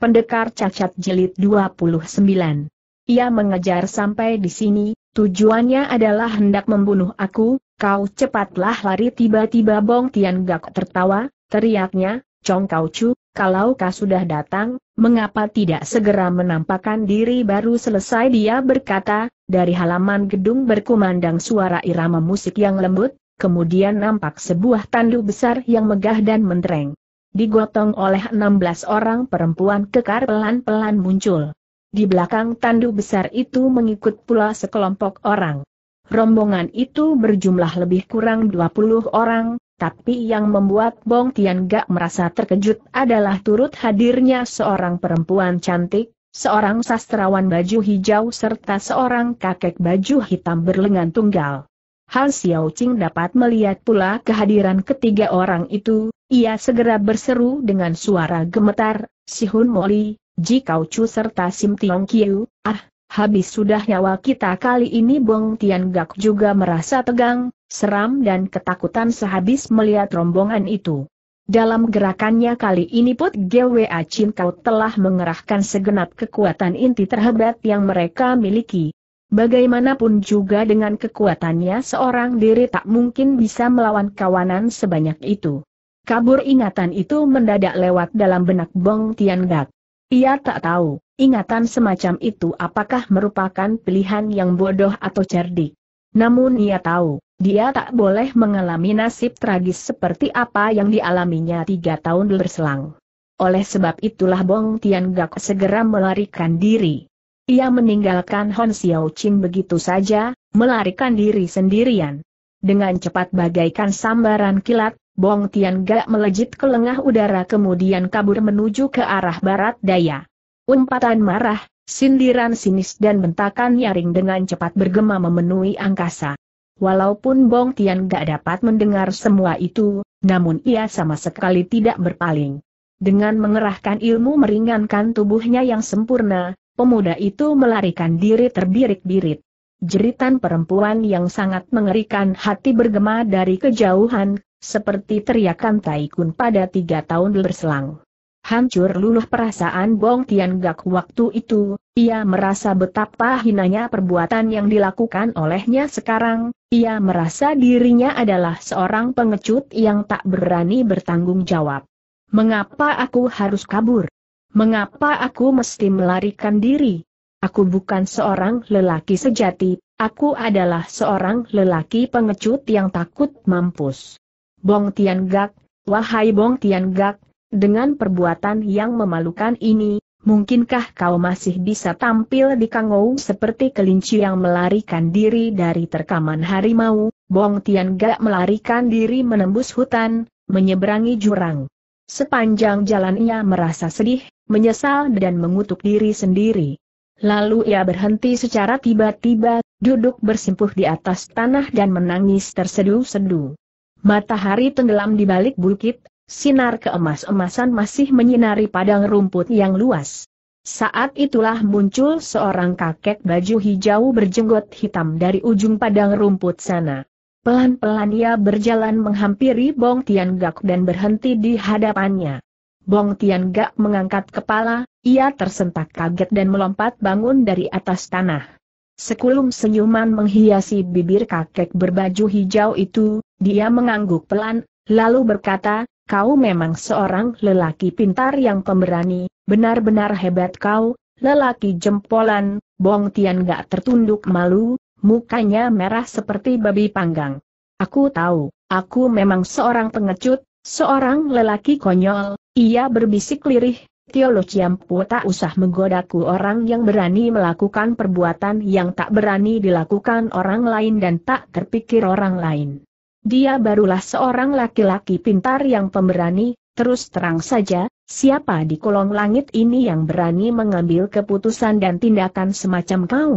Pendekar Cacat Jilid 29. Ia mengejar sampai di sini, tujuannya adalah hendak membunuh aku, kau cepatlah lari tiba-tiba Bong Tian Gak tertawa, teriaknya, Chong Kau Chu, kalau kau sudah datang, mengapa tidak segera menampakkan diri baru selesai dia berkata, dari halaman gedung berkumandang suara irama musik yang lembut, kemudian nampak sebuah tandu besar yang megah dan mentereng digotong oleh 16 orang perempuan kekar pelan-pelan muncul. Di belakang tandu besar itu mengikut pula sekelompok orang. Rombongan itu berjumlah lebih kurang 20 orang, tapi yang membuat Bong Tian Gak merasa terkejut adalah turut hadirnya seorang perempuan cantik, seorang sastrawan baju hijau serta seorang kakek baju hitam berlengan tunggal. Hal Xiao Qing dapat melihat pula kehadiran ketiga orang itu, ia segera berseru dengan suara gemetar, Si Hun Moli, Ji Kau Chu serta Sim Tiong Kiu, ah, habis sudah nyawa kita kali ini Bong Tian Gak juga merasa tegang, seram dan ketakutan sehabis melihat rombongan itu. Dalam gerakannya kali ini Put GWA Chin Kau telah mengerahkan segenap kekuatan inti terhebat yang mereka miliki. Bagaimanapun juga dengan kekuatannya seorang diri tak mungkin bisa melawan kawanan sebanyak itu. Kabur ingatan itu mendadak lewat dalam benak Bong Tian Gak. Ia tak tahu, ingatan semacam itu apakah merupakan pilihan yang bodoh atau cerdik. Namun ia tahu, dia tak boleh mengalami nasib tragis seperti apa yang dialaminya tiga tahun berselang. Oleh sebab itulah Bong Tian Gak segera melarikan diri. Ia meninggalkan Hon Xiao Qing begitu saja, melarikan diri sendirian. Dengan cepat bagaikan sambaran kilat, Bong Tian Gak melejit ke lengah udara kemudian kabur menuju ke arah barat daya. Umpatan marah, sindiran sinis dan bentakan nyaring dengan cepat bergema memenuhi angkasa. Walaupun Bong Tian Gak dapat mendengar semua itu, namun ia sama sekali tidak berpaling. Dengan mengerahkan ilmu meringankan tubuhnya yang sempurna, pemuda itu melarikan diri terbirik-birit. Jeritan perempuan yang sangat mengerikan hati bergema dari kejauhan, seperti teriakan Taikun pada tiga tahun berselang. Hancur luluh perasaan Bong Tian Gak waktu itu, ia merasa betapa hinanya perbuatan yang dilakukan olehnya sekarang, ia merasa dirinya adalah seorang pengecut yang tak berani bertanggung jawab. Mengapa aku harus kabur? Mengapa aku mesti melarikan diri? Aku bukan seorang lelaki sejati, aku adalah seorang lelaki pengecut yang takut mampus. Bong Tian Gak, wahai Bong Tian Gak, dengan perbuatan yang memalukan ini, mungkinkah kau masih bisa tampil di Kangou seperti kelinci yang melarikan diri dari terkaman harimau? Bong Tian Gak melarikan diri menembus hutan, menyeberangi jurang. Sepanjang jalan ia merasa sedih, menyesal dan mengutuk diri sendiri. Lalu ia berhenti secara tiba-tiba, duduk bersimpuh di atas tanah dan menangis tersedu-sedu. Matahari tenggelam di balik bukit, sinar keemas-emasan masih menyinari padang rumput yang luas. Saat itulah muncul seorang kakek baju hijau berjenggot hitam dari ujung padang rumput sana. Pelan-pelan ia berjalan menghampiri Bong Tian Gak dan berhenti di hadapannya. Bong Tian Gak mengangkat kepala, ia tersentak kaget dan melompat bangun dari atas tanah. Sekulum senyuman menghiasi bibir kakek berbaju hijau itu, dia mengangguk pelan, lalu berkata, kau memang seorang lelaki pintar yang pemberani, benar-benar hebat kau, lelaki jempolan, Bong Tian gak tertunduk malu, mukanya merah seperti babi panggang. Aku tahu, aku memang seorang pengecut, seorang lelaki konyol, ia berbisik lirih, teologi Ciampu tak usah menggodaku orang yang berani melakukan perbuatan yang tak berani dilakukan orang lain dan tak terpikir orang lain. Dia barulah seorang laki-laki pintar yang pemberani, terus terang saja, siapa di kolong langit ini yang berani mengambil keputusan dan tindakan semacam kau?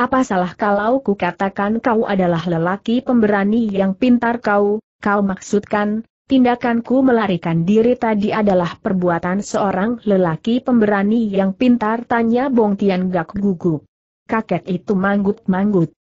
Apa salah kalau ku katakan kau adalah lelaki pemberani yang pintar kau, kau maksudkan, tindakanku melarikan diri tadi adalah perbuatan seorang lelaki pemberani yang pintar tanya Bong Tian Gak gugup. Kakek itu manggut-manggut.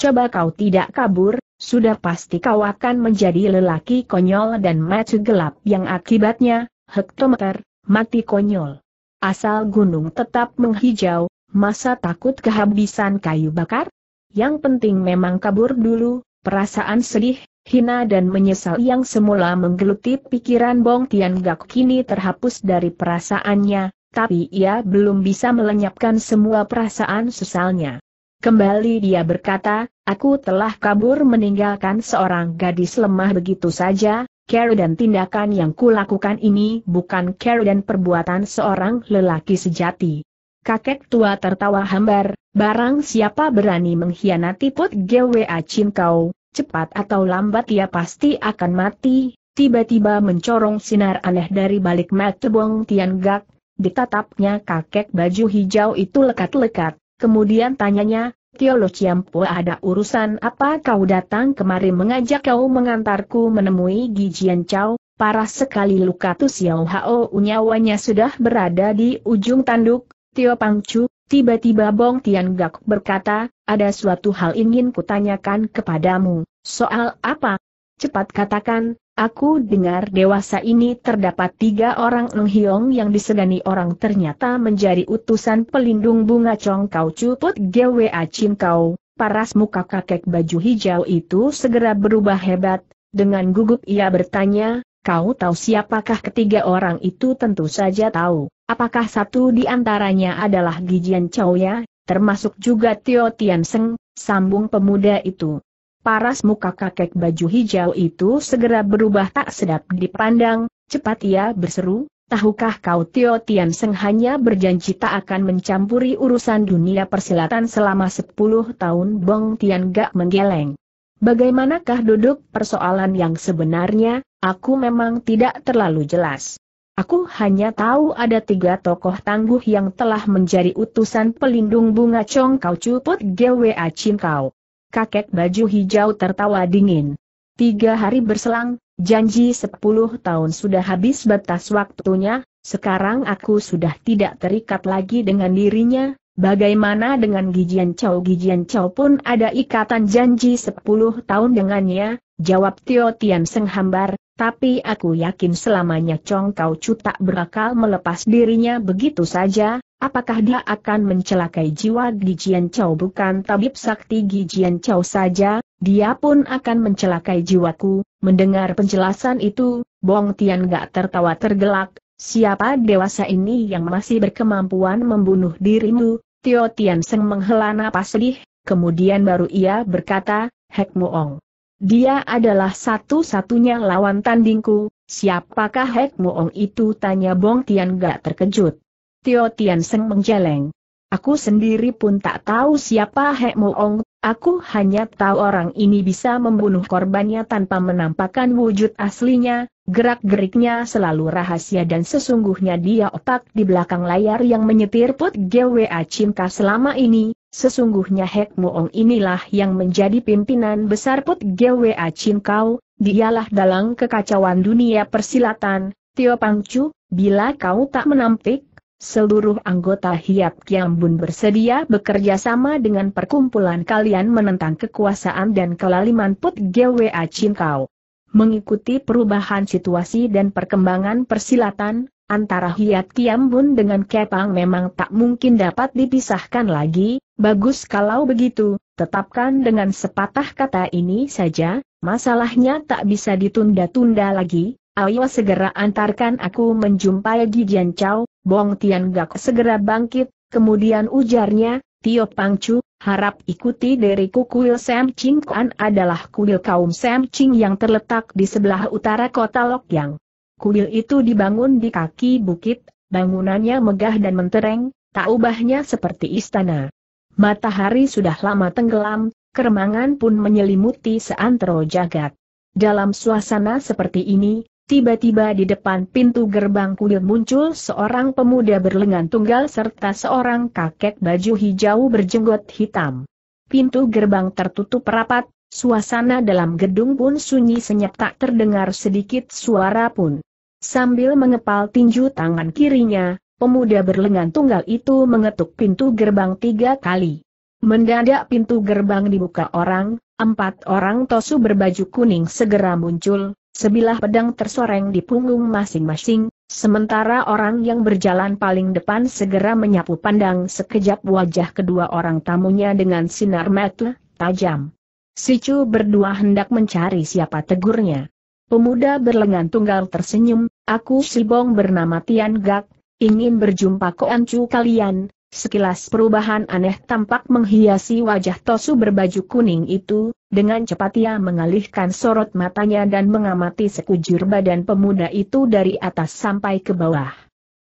Coba kau tidak kabur, sudah pasti kau akan menjadi lelaki konyol dan mati gelap yang akibatnya, hektometer, mati konyol. Asal gunung tetap menghijau, Masa takut kehabisan kayu bakar? Yang penting memang kabur dulu, perasaan sedih, hina dan menyesal yang semula menggeluti pikiran Bong Tian Gak kini terhapus dari perasaannya, tapi ia belum bisa melenyapkan semua perasaan sesalnya. Kembali dia berkata, aku telah kabur meninggalkan seorang gadis lemah begitu saja, Care dan tindakan yang kulakukan ini bukan care dan perbuatan seorang lelaki sejati kakek tua tertawa hambar, barang siapa berani mengkhianati Put GWA Chin kau, cepat atau lambat ia pasti akan mati, tiba-tiba mencorong sinar aneh dari balik mata Bong Tian Gak, ditatapnya kakek baju hijau itu lekat-lekat, kemudian tanyanya, Tio Lo Ciampo ada urusan apa kau datang kemari mengajak kau mengantarku menemui Gijian Chow, parah sekali luka tu Xiao Hao nyawanya sudah berada di ujung tanduk, Tio Pangcu, tiba-tiba Bong Tian Gak berkata, ada suatu hal ingin kutanyakan kepadamu, soal apa? Cepat katakan, Aku dengar dewasa ini terdapat tiga orang Ng Hiong yang disegani orang ternyata menjadi utusan pelindung bunga Chong Kau Cuput GWA Chin Kau. Paras muka kakek baju hijau itu segera berubah hebat, dengan gugup ia bertanya, kau tahu siapakah ketiga orang itu tentu saja tahu, Apakah satu di antaranya adalah Gijian Chouya, termasuk juga Tio Tian Seng, sambung pemuda itu. Paras muka kakek baju hijau itu segera berubah tak sedap dipandang, cepat ia berseru, tahukah kau Tio Tian Seng hanya berjanji tak akan mencampuri urusan dunia persilatan selama 10 tahun Bong Tian Gak menggeleng. Bagaimanakah duduk persoalan yang sebenarnya, aku memang tidak terlalu jelas. Aku hanya tahu ada tiga tokoh tangguh yang telah menjadi utusan pelindung bunga kau cuput GWA kau. Kakek baju hijau tertawa dingin. Tiga hari berselang, janji sepuluh tahun sudah habis batas waktunya, sekarang aku sudah tidak terikat lagi dengan dirinya, Bagaimana dengan Gijian Chow? Gijian Chow pun ada ikatan janji 10 tahun dengannya, jawab Tio Tian Seng hambar, tapi aku yakin selamanya Chong Kau Chu tak berakal melepas dirinya begitu saja, apakah dia akan mencelakai jiwa Gijian Chow bukan tabib sakti Gijian Chow saja, dia pun akan mencelakai jiwaku, mendengar penjelasan itu, Bong Tian gak tertawa tergelak, Siapa dewasa ini yang masih berkemampuan membunuh dirimu? Tio Tian Seng menghela napas sedih, kemudian baru ia berkata, Hek Muong. Dia adalah satu-satunya lawan tandingku, siapakah Hek Muong itu? Tanya Bong Tian gak terkejut. Tio Tian Seng menjeleng. Aku sendiri pun tak tahu siapa Hek Muong, aku hanya tahu orang ini bisa membunuh korbannya tanpa menampakkan wujud aslinya, Gerak-geriknya selalu rahasia dan sesungguhnya dia otak di belakang layar yang menyetir Put GWA Cimka selama ini, sesungguhnya Hek Muong inilah yang menjadi pimpinan besar Put GWA Cimkau, dialah dalang kekacauan dunia persilatan, Tio Pangcu, bila kau tak menampik, seluruh anggota Hiap Kiambun bersedia bekerja sama dengan perkumpulan kalian menentang kekuasaan dan kelaliman Put GWA Cimkau. Mengikuti perubahan situasi dan perkembangan persilatan, antara Hiat Kiambun dengan Kepang memang tak mungkin dapat dipisahkan lagi, bagus kalau begitu, tetapkan dengan sepatah kata ini saja, masalahnya tak bisa ditunda-tunda lagi, ayo segera antarkan aku menjumpai Gijian Chow, Bong Tian Gak segera bangkit, kemudian ujarnya, Tio Pangcu, harap ikuti dari kuil Sam Ching Kuan adalah kuil kaum Sam Ching yang terletak di sebelah utara kota Lokyang. Kuil itu dibangun di kaki bukit, bangunannya megah dan mentereng, tak ubahnya seperti istana. Matahari sudah lama tenggelam, keremangan pun menyelimuti seantero jagat. Dalam suasana seperti ini, Tiba-tiba di depan pintu gerbang kuil muncul seorang pemuda berlengan tunggal serta seorang kakek baju hijau berjenggot hitam. Pintu gerbang tertutup rapat, suasana dalam gedung pun sunyi senyap tak terdengar sedikit suara pun. Sambil mengepal tinju tangan kirinya, pemuda berlengan tunggal itu mengetuk pintu gerbang tiga kali. Mendadak pintu gerbang dibuka orang, empat orang tosu berbaju kuning segera muncul, Sebilah pedang tersoreng di punggung masing-masing, sementara orang yang berjalan paling depan segera menyapu pandang sekejap wajah kedua orang tamunya dengan sinar mata tajam. Si Chu berdua hendak mencari siapa tegurnya. Pemuda berlengan tunggal tersenyum, aku Si Bong bernama Tian Gak, ingin berjumpa Chu kalian, sekilas perubahan aneh tampak menghiasi wajah Tosu berbaju kuning itu, dengan cepat ia mengalihkan sorot matanya dan mengamati sekujur badan pemuda itu dari atas sampai ke bawah.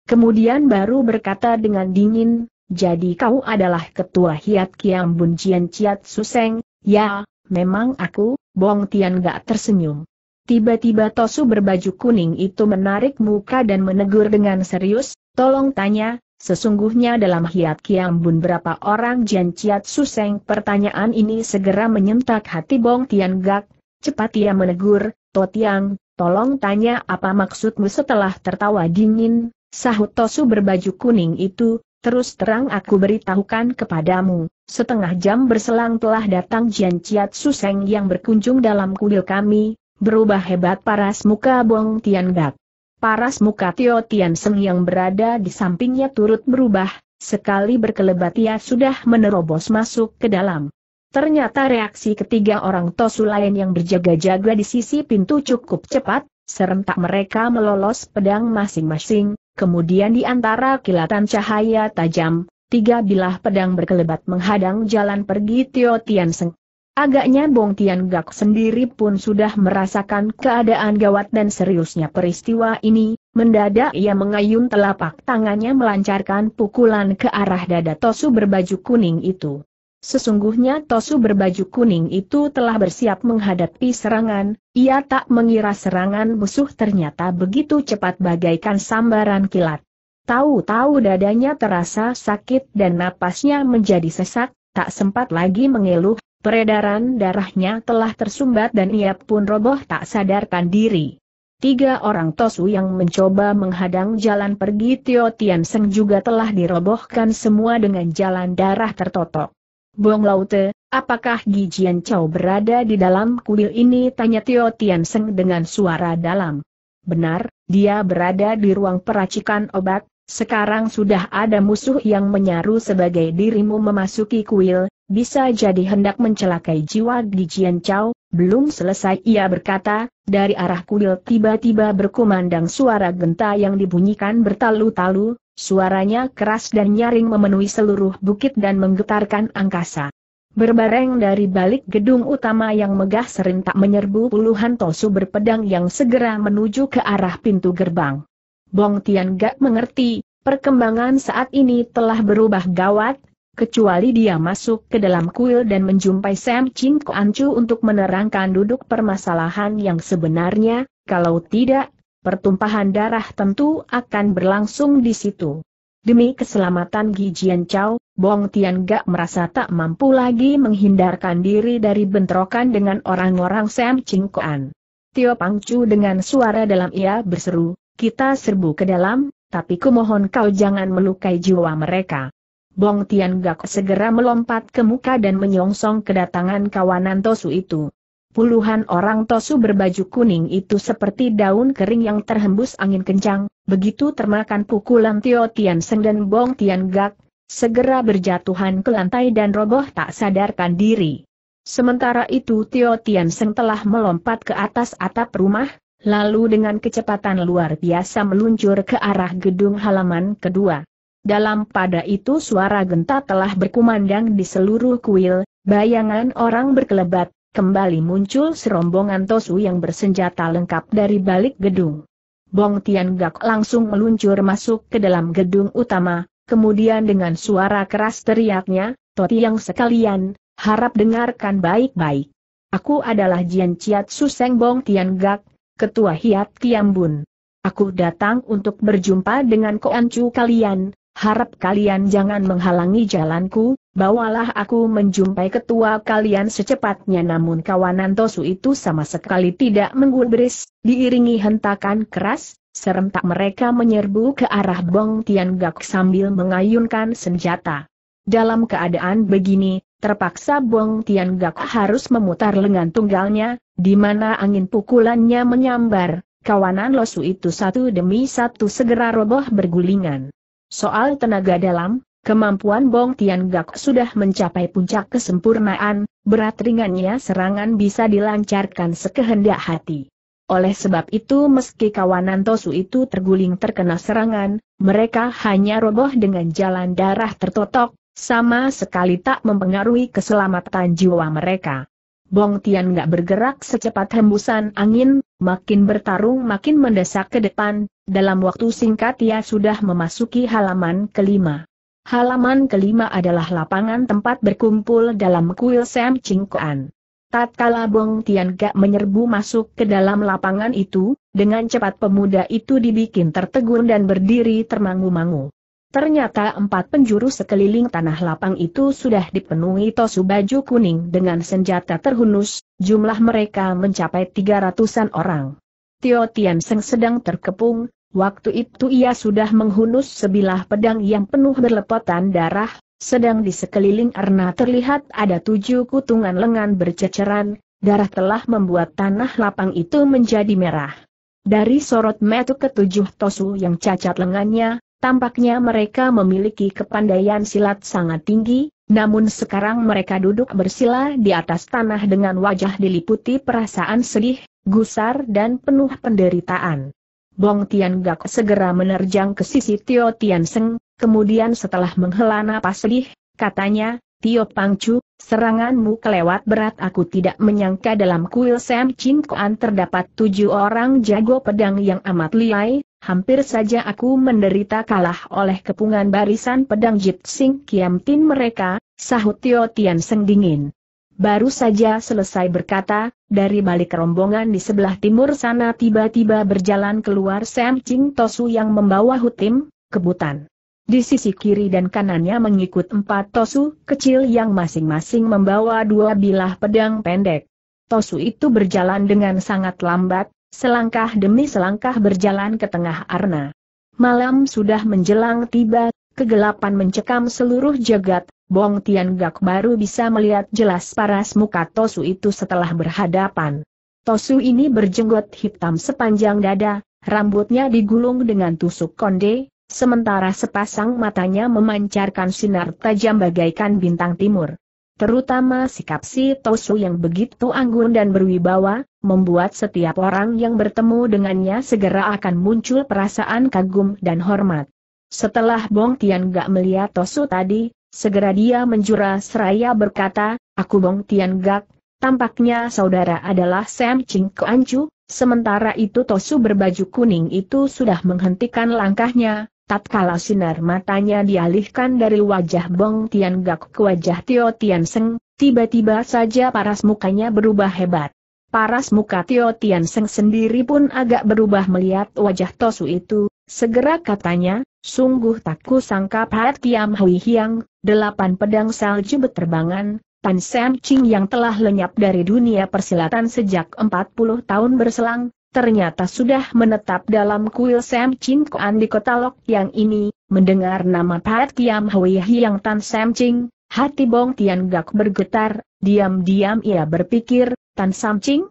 Kemudian baru berkata dengan dingin, jadi kau adalah ketua Hiat Kiam Bun cian Ciat Suseng, ya, memang aku, Bong Tian gak tersenyum. Tiba-tiba Tosu berbaju kuning itu menarik muka dan menegur dengan serius, tolong tanya, Sesungguhnya dalam hiat Kiambun berapa orang Jian Ciat Suseng pertanyaan ini segera menyentak hati Bong Tian Gak, cepat ia menegur, to Totiang, tolong tanya apa maksudmu setelah tertawa dingin, sahut Tosu berbaju kuning itu, terus terang aku beritahukan kepadamu, setengah jam berselang telah datang Jian Ciat Suseng yang berkunjung dalam kuil kami, berubah hebat paras muka Bong Tian Gak. Paras muka Tio Tian Seng yang berada di sampingnya turut berubah, sekali berkelebat ia sudah menerobos masuk ke dalam. Ternyata reaksi ketiga orang Tosu lain yang berjaga-jaga di sisi pintu cukup cepat, serentak mereka melolos pedang masing-masing, kemudian di antara kilatan cahaya tajam, tiga bilah pedang berkelebat menghadang jalan pergi Tio Tian Seng. Agaknya Bong Tian Gak sendiri pun sudah merasakan keadaan gawat dan seriusnya peristiwa ini, mendadak ia mengayun telapak tangannya melancarkan pukulan ke arah dada Tosu berbaju kuning itu. Sesungguhnya Tosu berbaju kuning itu telah bersiap menghadapi serangan, ia tak mengira serangan musuh ternyata begitu cepat bagaikan sambaran kilat. Tahu-tahu dadanya terasa sakit dan napasnya menjadi sesak, tak sempat lagi mengeluh, Peredaran darahnya telah tersumbat dan ia pun roboh tak sadarkan diri. Tiga orang Tosu yang mencoba menghadang jalan pergi Tio Tian Seng juga telah dirobohkan semua dengan jalan darah tertotok. Bong Laute, apakah Gijian Chow berada di dalam kuil ini? Tanya Tio Tian Seng dengan suara dalam. Benar, dia berada di ruang peracikan obat, sekarang sudah ada musuh yang menyaru sebagai dirimu memasuki kuil, bisa jadi hendak mencelakai jiwa Di Jian Chao. belum selesai ia berkata, dari arah kuil tiba-tiba berkumandang suara genta yang dibunyikan bertalu-talu, suaranya keras dan nyaring memenuhi seluruh bukit dan menggetarkan angkasa. Berbareng dari balik gedung utama yang megah serentak menyerbu puluhan tosu berpedang yang segera menuju ke arah pintu gerbang. Bong Tian gak mengerti, perkembangan saat ini telah berubah gawat, kecuali dia masuk ke dalam kuil dan menjumpai Sam Chin Chu untuk menerangkan duduk permasalahan yang sebenarnya, kalau tidak, pertumpahan darah tentu akan berlangsung di situ. Demi keselamatan Gi Jian Chao, Bong Tian gak merasa tak mampu lagi menghindarkan diri dari bentrokan dengan orang-orang Sam Chin Tio Tio Chu dengan suara dalam ia berseru, kita serbu ke dalam, tapi kumohon kau jangan melukai jiwa mereka. Bong Tian Gak segera melompat ke muka dan menyongsong kedatangan kawanan Tosu itu. Puluhan orang tosu berbaju kuning itu seperti daun kering yang terhembus angin kencang, begitu termakan pukulan Tio Tian Seng dan Bong Tian Gak, segera berjatuhan ke lantai dan roboh tak sadarkan diri. Sementara itu Tio Tian Seng telah melompat ke atas atap rumah, lalu dengan kecepatan luar biasa meluncur ke arah gedung halaman kedua. Dalam pada itu suara genta telah berkumandang di seluruh kuil, bayangan orang berkelebat, kembali muncul serombongan Tosu yang bersenjata lengkap dari balik gedung. Bong Tian Gak langsung meluncur masuk ke dalam gedung utama, kemudian dengan suara keras teriaknya, Toti yang sekalian, harap dengarkan baik-baik. Aku adalah Jian Chiat Suseng Bong Tian Gak, Ketua Hiat Kiambun. Aku datang untuk berjumpa dengan koancu kalian, harap kalian jangan menghalangi jalanku, bawalah aku menjumpai ketua kalian secepatnya namun kawanan Tosu itu sama sekali tidak menggubris, diiringi hentakan keras, serentak mereka menyerbu ke arah Bong Tian Gak sambil mengayunkan senjata. Dalam keadaan begini, Terpaksa Bong Tian Gak harus memutar lengan tunggalnya, di mana angin pukulannya menyambar, kawanan losu itu satu demi satu segera roboh bergulingan. Soal tenaga dalam, kemampuan Bong Tian Gak sudah mencapai puncak kesempurnaan, berat ringannya serangan bisa dilancarkan sekehendak hati. Oleh sebab itu meski kawanan Tosu itu terguling terkena serangan, mereka hanya roboh dengan jalan darah tertotok, sama sekali tak mempengaruhi keselamatan jiwa mereka. Bong Tian gak bergerak secepat hembusan angin, makin bertarung makin mendesak ke depan, dalam waktu singkat ia sudah memasuki halaman kelima. Halaman kelima adalah lapangan tempat berkumpul dalam kuil Sam Ching Kuan. Tatkala Bong Tian Gak menyerbu masuk ke dalam lapangan itu, dengan cepat pemuda itu dibikin tertegun dan berdiri termangu-mangu. Ternyata empat penjuru sekeliling tanah lapang itu sudah dipenuhi tosu baju kuning dengan senjata terhunus, jumlah mereka mencapai tiga ratusan orang. Tio Tian Seng sedang terkepung, waktu itu ia sudah menghunus sebilah pedang yang penuh berlepotan darah, sedang di sekeliling Erna terlihat ada tujuh kutungan lengan berceceran, darah telah membuat tanah lapang itu menjadi merah. Dari sorot metu ketujuh tosu yang cacat lengannya, Tampaknya mereka memiliki kepandaian silat sangat tinggi, namun sekarang mereka duduk bersila di atas tanah dengan wajah diliputi perasaan sedih, gusar dan penuh penderitaan. Bong Tian Gak segera menerjang ke sisi Tio Tian Seng, kemudian setelah menghela napas sedih, katanya, Tio Pangcu, seranganmu kelewat berat aku tidak menyangka dalam kuil Sam Chin Koan terdapat tujuh orang jago pedang yang amat liai, hampir saja aku menderita kalah oleh kepungan barisan pedang Jitsing Sing Kiam Tin mereka, sahut Tio Tian Seng dingin. Baru saja selesai berkata, dari balik rombongan di sebelah timur sana tiba-tiba berjalan keluar Sam Ching Tosu yang membawa hutim, kebutan. Di sisi kiri dan kanannya mengikut empat Tosu kecil yang masing-masing membawa dua bilah pedang pendek. Tosu itu berjalan dengan sangat lambat, Selangkah demi selangkah berjalan ke tengah arna. Malam sudah menjelang tiba, kegelapan mencekam seluruh jagat, Bong Tian Gak baru bisa melihat jelas paras muka Tosu itu setelah berhadapan. Tosu ini berjenggot hitam sepanjang dada, rambutnya digulung dengan tusuk konde, sementara sepasang matanya memancarkan sinar tajam bagaikan bintang timur terutama sikap si Tosu yang begitu anggun dan berwibawa, membuat setiap orang yang bertemu dengannya segera akan muncul perasaan kagum dan hormat. Setelah Bong Tian Gak melihat Tosu tadi, segera dia menjura seraya berkata, Aku Bong Tian Gak, tampaknya saudara adalah Sam Ching Kuan Chu, sementara itu Tosu berbaju kuning itu sudah menghentikan langkahnya, Tatkala sinar matanya dialihkan dari wajah Bong Tian Gak ke wajah Tio Tian Seng, tiba-tiba saja paras mukanya berubah hebat. Paras muka Tio Tian Seng sendiri pun agak berubah melihat wajah Tosu itu, segera katanya, sungguh tak kusangka Pat Tiam Hui Hiang, delapan pedang salju berterbangan, Tan Sam Ching yang telah lenyap dari dunia persilatan sejak 40 tahun berselang, ternyata sudah menetap dalam kuil Sam Ching Koan di kota Lok yang ini, mendengar nama Pat Kiam Hui Hiang Tan Sam Ching, hati Bong Tian Gak bergetar, diam-diam ia berpikir, Tan Sam Ching?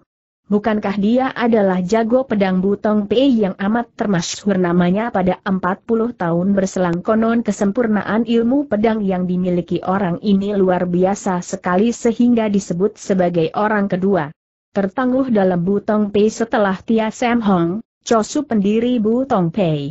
Bukankah dia adalah jago pedang Butong Pei yang amat termasyhur namanya pada 40 tahun berselang konon kesempurnaan ilmu pedang yang dimiliki orang ini luar biasa sekali sehingga disebut sebagai orang kedua tertangguh dalam Butong Pei setelah Tia Sam Hong, Chosu pendiri Butong Pei.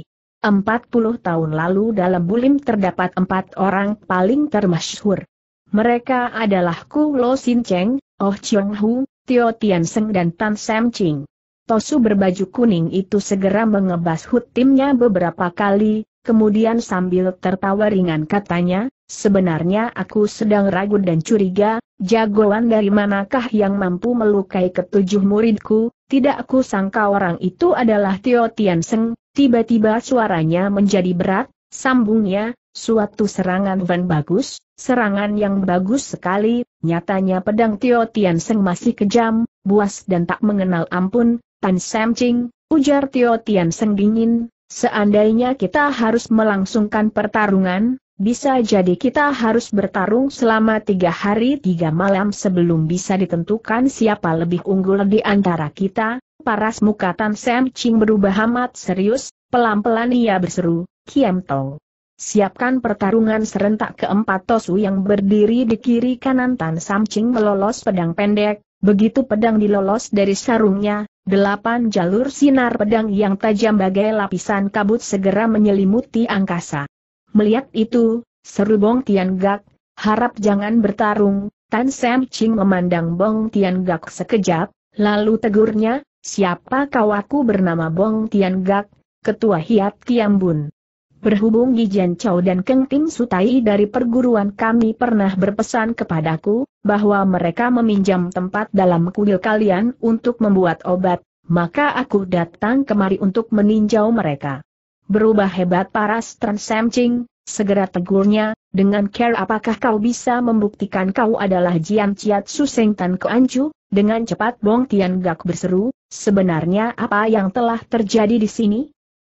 puluh tahun lalu dalam Bulim terdapat empat orang paling termasyhur. Mereka adalah Ku Lo Sin Cheng, Oh Chiong Hu, Tio Tian Seng dan Tan Sam Ching. Tosu berbaju kuning itu segera mengebas hut timnya beberapa kali, kemudian sambil tertawa ringan katanya, Sebenarnya aku sedang ragu dan curiga, jagoan dari manakah yang mampu melukai ketujuh muridku, tidak aku sangka orang itu adalah Tio Tian Seng, tiba-tiba suaranya menjadi berat, sambungnya, suatu serangan Van bagus, serangan yang bagus sekali, nyatanya pedang Tio Tian Seng masih kejam, buas dan tak mengenal ampun, Tan Sam Ching, ujar Tio Tian Seng dingin, seandainya kita harus melangsungkan pertarungan, bisa jadi kita harus bertarung selama tiga hari tiga malam sebelum bisa ditentukan siapa lebih unggul di antara kita, paras muka Tan Sam Ching berubah amat serius, pelan-pelan ia berseru, Kiam Tong. Siapkan pertarungan serentak keempat Tosu yang berdiri di kiri kanan Tan Sam Ching melolos pedang pendek, begitu pedang dilolos dari sarungnya, delapan jalur sinar pedang yang tajam bagai lapisan kabut segera menyelimuti angkasa. Melihat itu, seru Bong Tian Gak harap jangan bertarung, Tan Sam Ching memandang Bong Tian Gak sekejap, lalu tegurnya, siapa kau aku bernama Bong Tian Gak, ketua Hiat Bun. Berhubung Gijian Chow dan Keng Tim Sutai dari perguruan kami pernah berpesan kepadaku, bahwa mereka meminjam tempat dalam kuil kalian untuk membuat obat, maka aku datang kemari untuk meninjau mereka. Berubah hebat paras Transemcing, segera tegurnya, dengan care apakah kau bisa membuktikan kau adalah Jian Ciat Suseng Tan Keancu? Dengan cepat Bong Tian Gak berseru, sebenarnya apa yang telah terjadi di sini?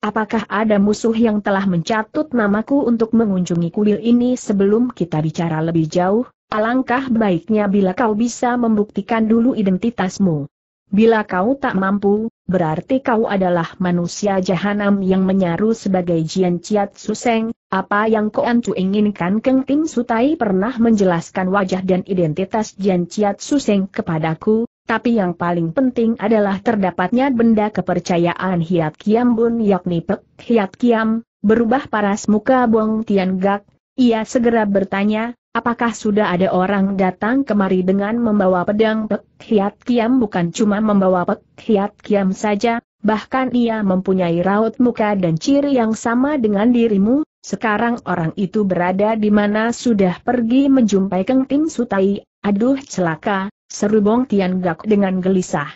Apakah ada musuh yang telah mencatut namaku untuk mengunjungi kuil ini sebelum kita bicara lebih jauh? Alangkah baiknya bila kau bisa membuktikan dulu identitasmu. Bila kau tak mampu, berarti kau adalah manusia jahanam yang menyaru sebagai Jian Ciat Suseng, apa yang kau antu inginkan Keng Tim Sutai pernah menjelaskan wajah dan identitas Jian Ciat Suseng kepadaku, tapi yang paling penting adalah terdapatnya benda kepercayaan Hiat Kiam Bun yakni Pek Hiat Kiam, berubah paras muka Bong Tian Gak, ia segera bertanya, Apakah sudah ada orang datang kemari dengan membawa pedang Pek Kiam bukan cuma membawa Pek Kiam saja, bahkan ia mempunyai raut muka dan ciri yang sama dengan dirimu, sekarang orang itu berada di mana sudah pergi menjumpai Keng Tim Sutai, aduh celaka, seru Bong Tian Gak dengan gelisah.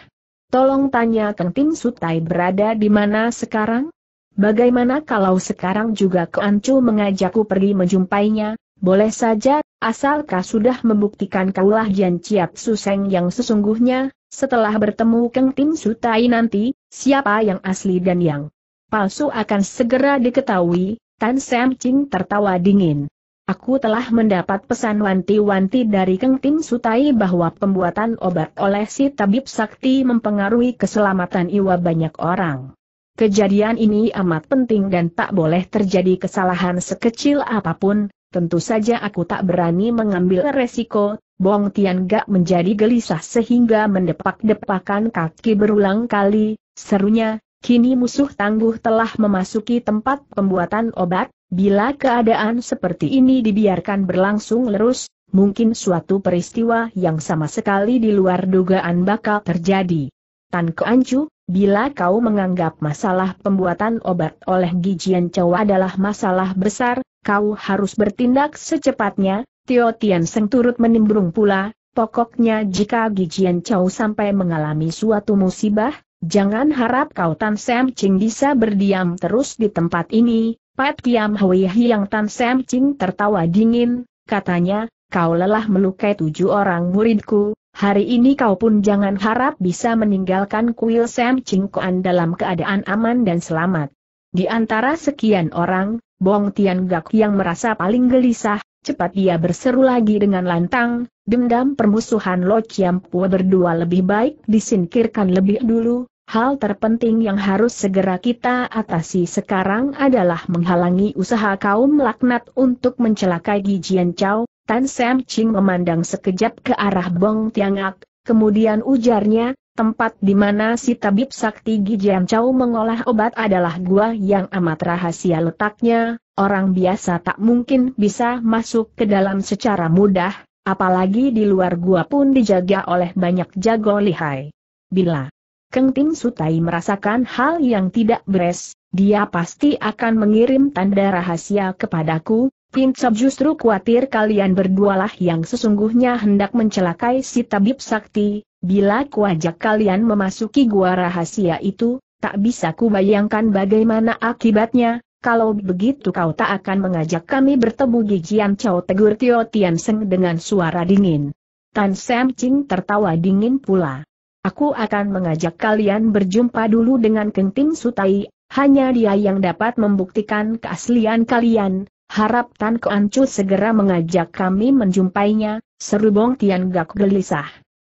Tolong tanya Keng Tim Sutai berada di mana sekarang? Bagaimana kalau sekarang juga Keancu mengajakku pergi menjumpainya, boleh saja, Asalkah sudah membuktikan kaulah Jian Ciap Suseng yang sesungguhnya, setelah bertemu Keng Tim Sutai nanti, siapa yang asli dan yang palsu akan segera diketahui, Tan Sam Ching tertawa dingin. Aku telah mendapat pesan wanti-wanti dari Keng Tim Sutai bahwa pembuatan obat oleh si tabib sakti mempengaruhi keselamatan iwa banyak orang. Kejadian ini amat penting dan tak boleh terjadi kesalahan sekecil apapun, tentu saja aku tak berani mengambil resiko, Bong Tian Gak menjadi gelisah sehingga mendepak-depakan kaki berulang kali, serunya, kini musuh tangguh telah memasuki tempat pembuatan obat, bila keadaan seperti ini dibiarkan berlangsung lerus, mungkin suatu peristiwa yang sama sekali di luar dugaan bakal terjadi. Tan Keancu, bila kau menganggap masalah pembuatan obat oleh Gijian Chow adalah masalah besar, kau harus bertindak secepatnya, Tio Tian Seng turut menimbrung pula, pokoknya jika Gijian Chow sampai mengalami suatu musibah, jangan harap kau Tan Sam Ching bisa berdiam terus di tempat ini, Pat Kiam Hui yang Tan Sam Ching tertawa dingin, katanya, kau lelah melukai tujuh orang muridku, hari ini kau pun jangan harap bisa meninggalkan kuil Sam Ching Koan dalam keadaan aman dan selamat. Di antara sekian orang, Bong Tian Gak yang merasa paling gelisah, cepat dia berseru lagi dengan lantang, dendam permusuhan Lo Chiam Pua berdua lebih baik disingkirkan lebih dulu, hal terpenting yang harus segera kita atasi sekarang adalah menghalangi usaha kaum laknat untuk mencelakai Gijian Chow, Tan Sam Ching memandang sekejap ke arah Bong Tian Gak, kemudian ujarnya, Tempat di mana si tabib sakti Gijian Chow mengolah obat adalah gua yang amat rahasia letaknya, orang biasa tak mungkin bisa masuk ke dalam secara mudah, apalagi di luar gua pun dijaga oleh banyak jago lihai. Bila Keng Ting Sutai merasakan hal yang tidak beres, dia pasti akan mengirim tanda rahasia kepadaku, Pincap justru khawatir kalian berdualah yang sesungguhnya hendak mencelakai si tabib sakti, bila kuajak kalian memasuki gua rahasia itu, tak bisa kubayangkan bagaimana akibatnya, kalau begitu kau tak akan mengajak kami bertemu Gijian Chow tegur Tio Tian Seng dengan suara dingin. Tan Sam Ching tertawa dingin pula. Aku akan mengajak kalian berjumpa dulu dengan Kenting Sutai, hanya dia yang dapat membuktikan keaslian kalian, Harap Tan Keancu segera mengajak kami menjumpainya, seru Bong Tian Gak gelisah.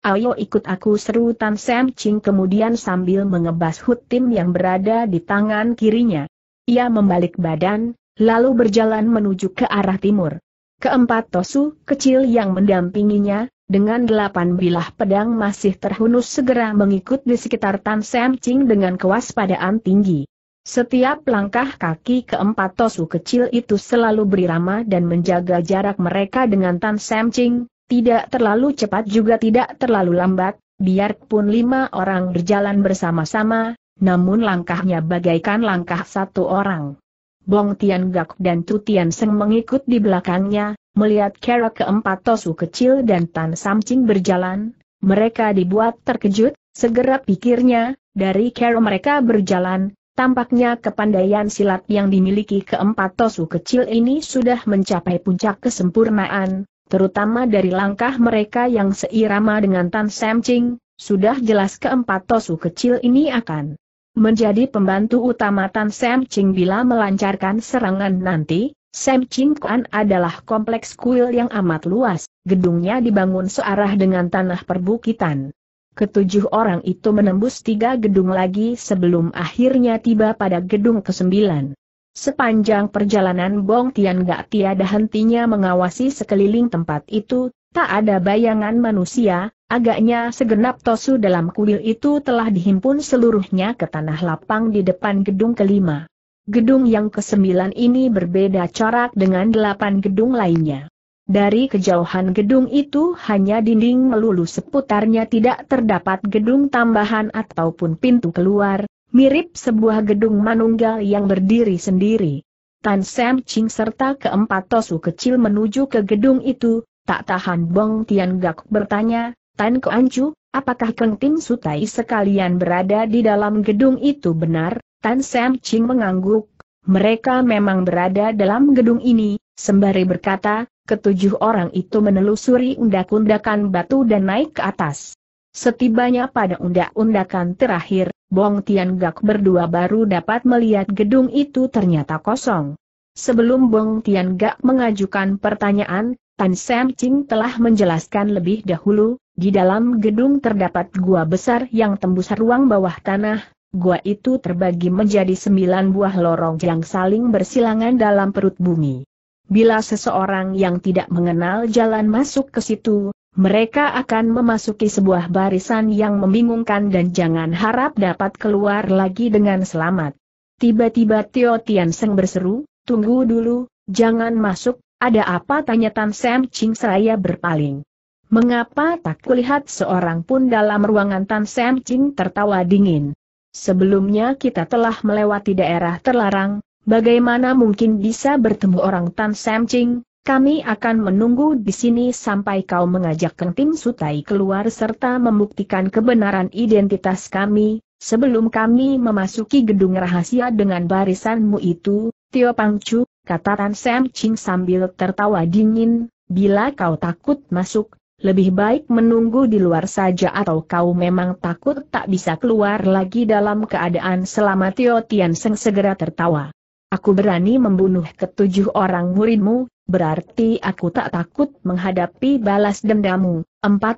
Ayo ikut aku seru Tan Sam Ching kemudian sambil mengebas hut tim yang berada di tangan kirinya. Ia membalik badan, lalu berjalan menuju ke arah timur. Keempat Tosu kecil yang mendampinginya, dengan delapan bilah pedang masih terhunus segera mengikut di sekitar Tan Sam Ching dengan kewaspadaan tinggi. Setiap langkah kaki keempat Tosu kecil itu selalu berirama dan menjaga jarak mereka dengan Tan Sam Ching, tidak terlalu cepat juga tidak terlalu lambat, biarpun lima orang berjalan bersama-sama, namun langkahnya bagaikan langkah satu orang. Bong Tian Gak dan Tu Tian Seng mengikut di belakangnya, melihat kera keempat Tosu kecil dan Tan Sam Ching berjalan, mereka dibuat terkejut, segera pikirnya, dari kera mereka berjalan, Tampaknya kepandaian silat yang dimiliki keempat tosu kecil ini sudah mencapai puncak kesempurnaan, terutama dari langkah mereka yang seirama dengan Tan Sam Ching, sudah jelas keempat tosu kecil ini akan menjadi pembantu utama Tan Sam Ching bila melancarkan serangan nanti. Sam Ching Kuan adalah kompleks kuil yang amat luas, gedungnya dibangun searah dengan tanah perbukitan. Ketujuh orang itu menembus tiga gedung lagi sebelum akhirnya tiba pada gedung kesembilan. Sepanjang perjalanan Bong Tian gak tiada hentinya mengawasi sekeliling tempat itu, tak ada bayangan manusia, agaknya segenap tosu dalam kuil itu telah dihimpun seluruhnya ke tanah lapang di depan gedung kelima. Gedung yang kesembilan ini berbeda corak dengan delapan gedung lainnya. Dari kejauhan gedung itu hanya dinding melulu seputarnya tidak terdapat gedung tambahan ataupun pintu keluar, mirip sebuah gedung manunggal yang berdiri sendiri. Tan Sam Ching serta keempat tosu kecil menuju ke gedung itu, tak tahan Bong Tian Gak bertanya, Tan Koancu, apakah Keng Sutai sekalian berada di dalam gedung itu benar? Tan Sam Ching mengangguk, mereka memang berada dalam gedung ini, sembari berkata, ketujuh orang itu menelusuri undak-undakan batu dan naik ke atas. Setibanya pada undak-undakan terakhir, Bong Tian Gak berdua baru dapat melihat gedung itu ternyata kosong. Sebelum Bong Tian Gak mengajukan pertanyaan, Tan Sam Ching telah menjelaskan lebih dahulu, di dalam gedung terdapat gua besar yang tembus ruang bawah tanah, gua itu terbagi menjadi sembilan buah lorong yang saling bersilangan dalam perut bumi. Bila seseorang yang tidak mengenal jalan masuk ke situ, mereka akan memasuki sebuah barisan yang membingungkan dan jangan harap dapat keluar lagi dengan selamat. Tiba-tiba Tio Tian Seng berseru, tunggu dulu, jangan masuk, ada apa tanya Tan Sam Ching saya berpaling. Mengapa tak kulihat seorang pun dalam ruangan Tan Sam Ching tertawa dingin? Sebelumnya kita telah melewati daerah terlarang, Bagaimana mungkin bisa bertemu orang Tan Sam Ching? Kami akan menunggu di sini sampai kau mengajak Keng Tim Sutai keluar serta membuktikan kebenaran identitas kami, sebelum kami memasuki gedung rahasia dengan barisanmu itu, Tio Pangcu, kata Tan Sam Ching sambil tertawa dingin, bila kau takut masuk, lebih baik menunggu di luar saja atau kau memang takut tak bisa keluar lagi dalam keadaan selama Tio Tian Seng segera tertawa. Aku berani membunuh ketujuh orang muridmu, berarti aku tak takut menghadapi balas dendamu.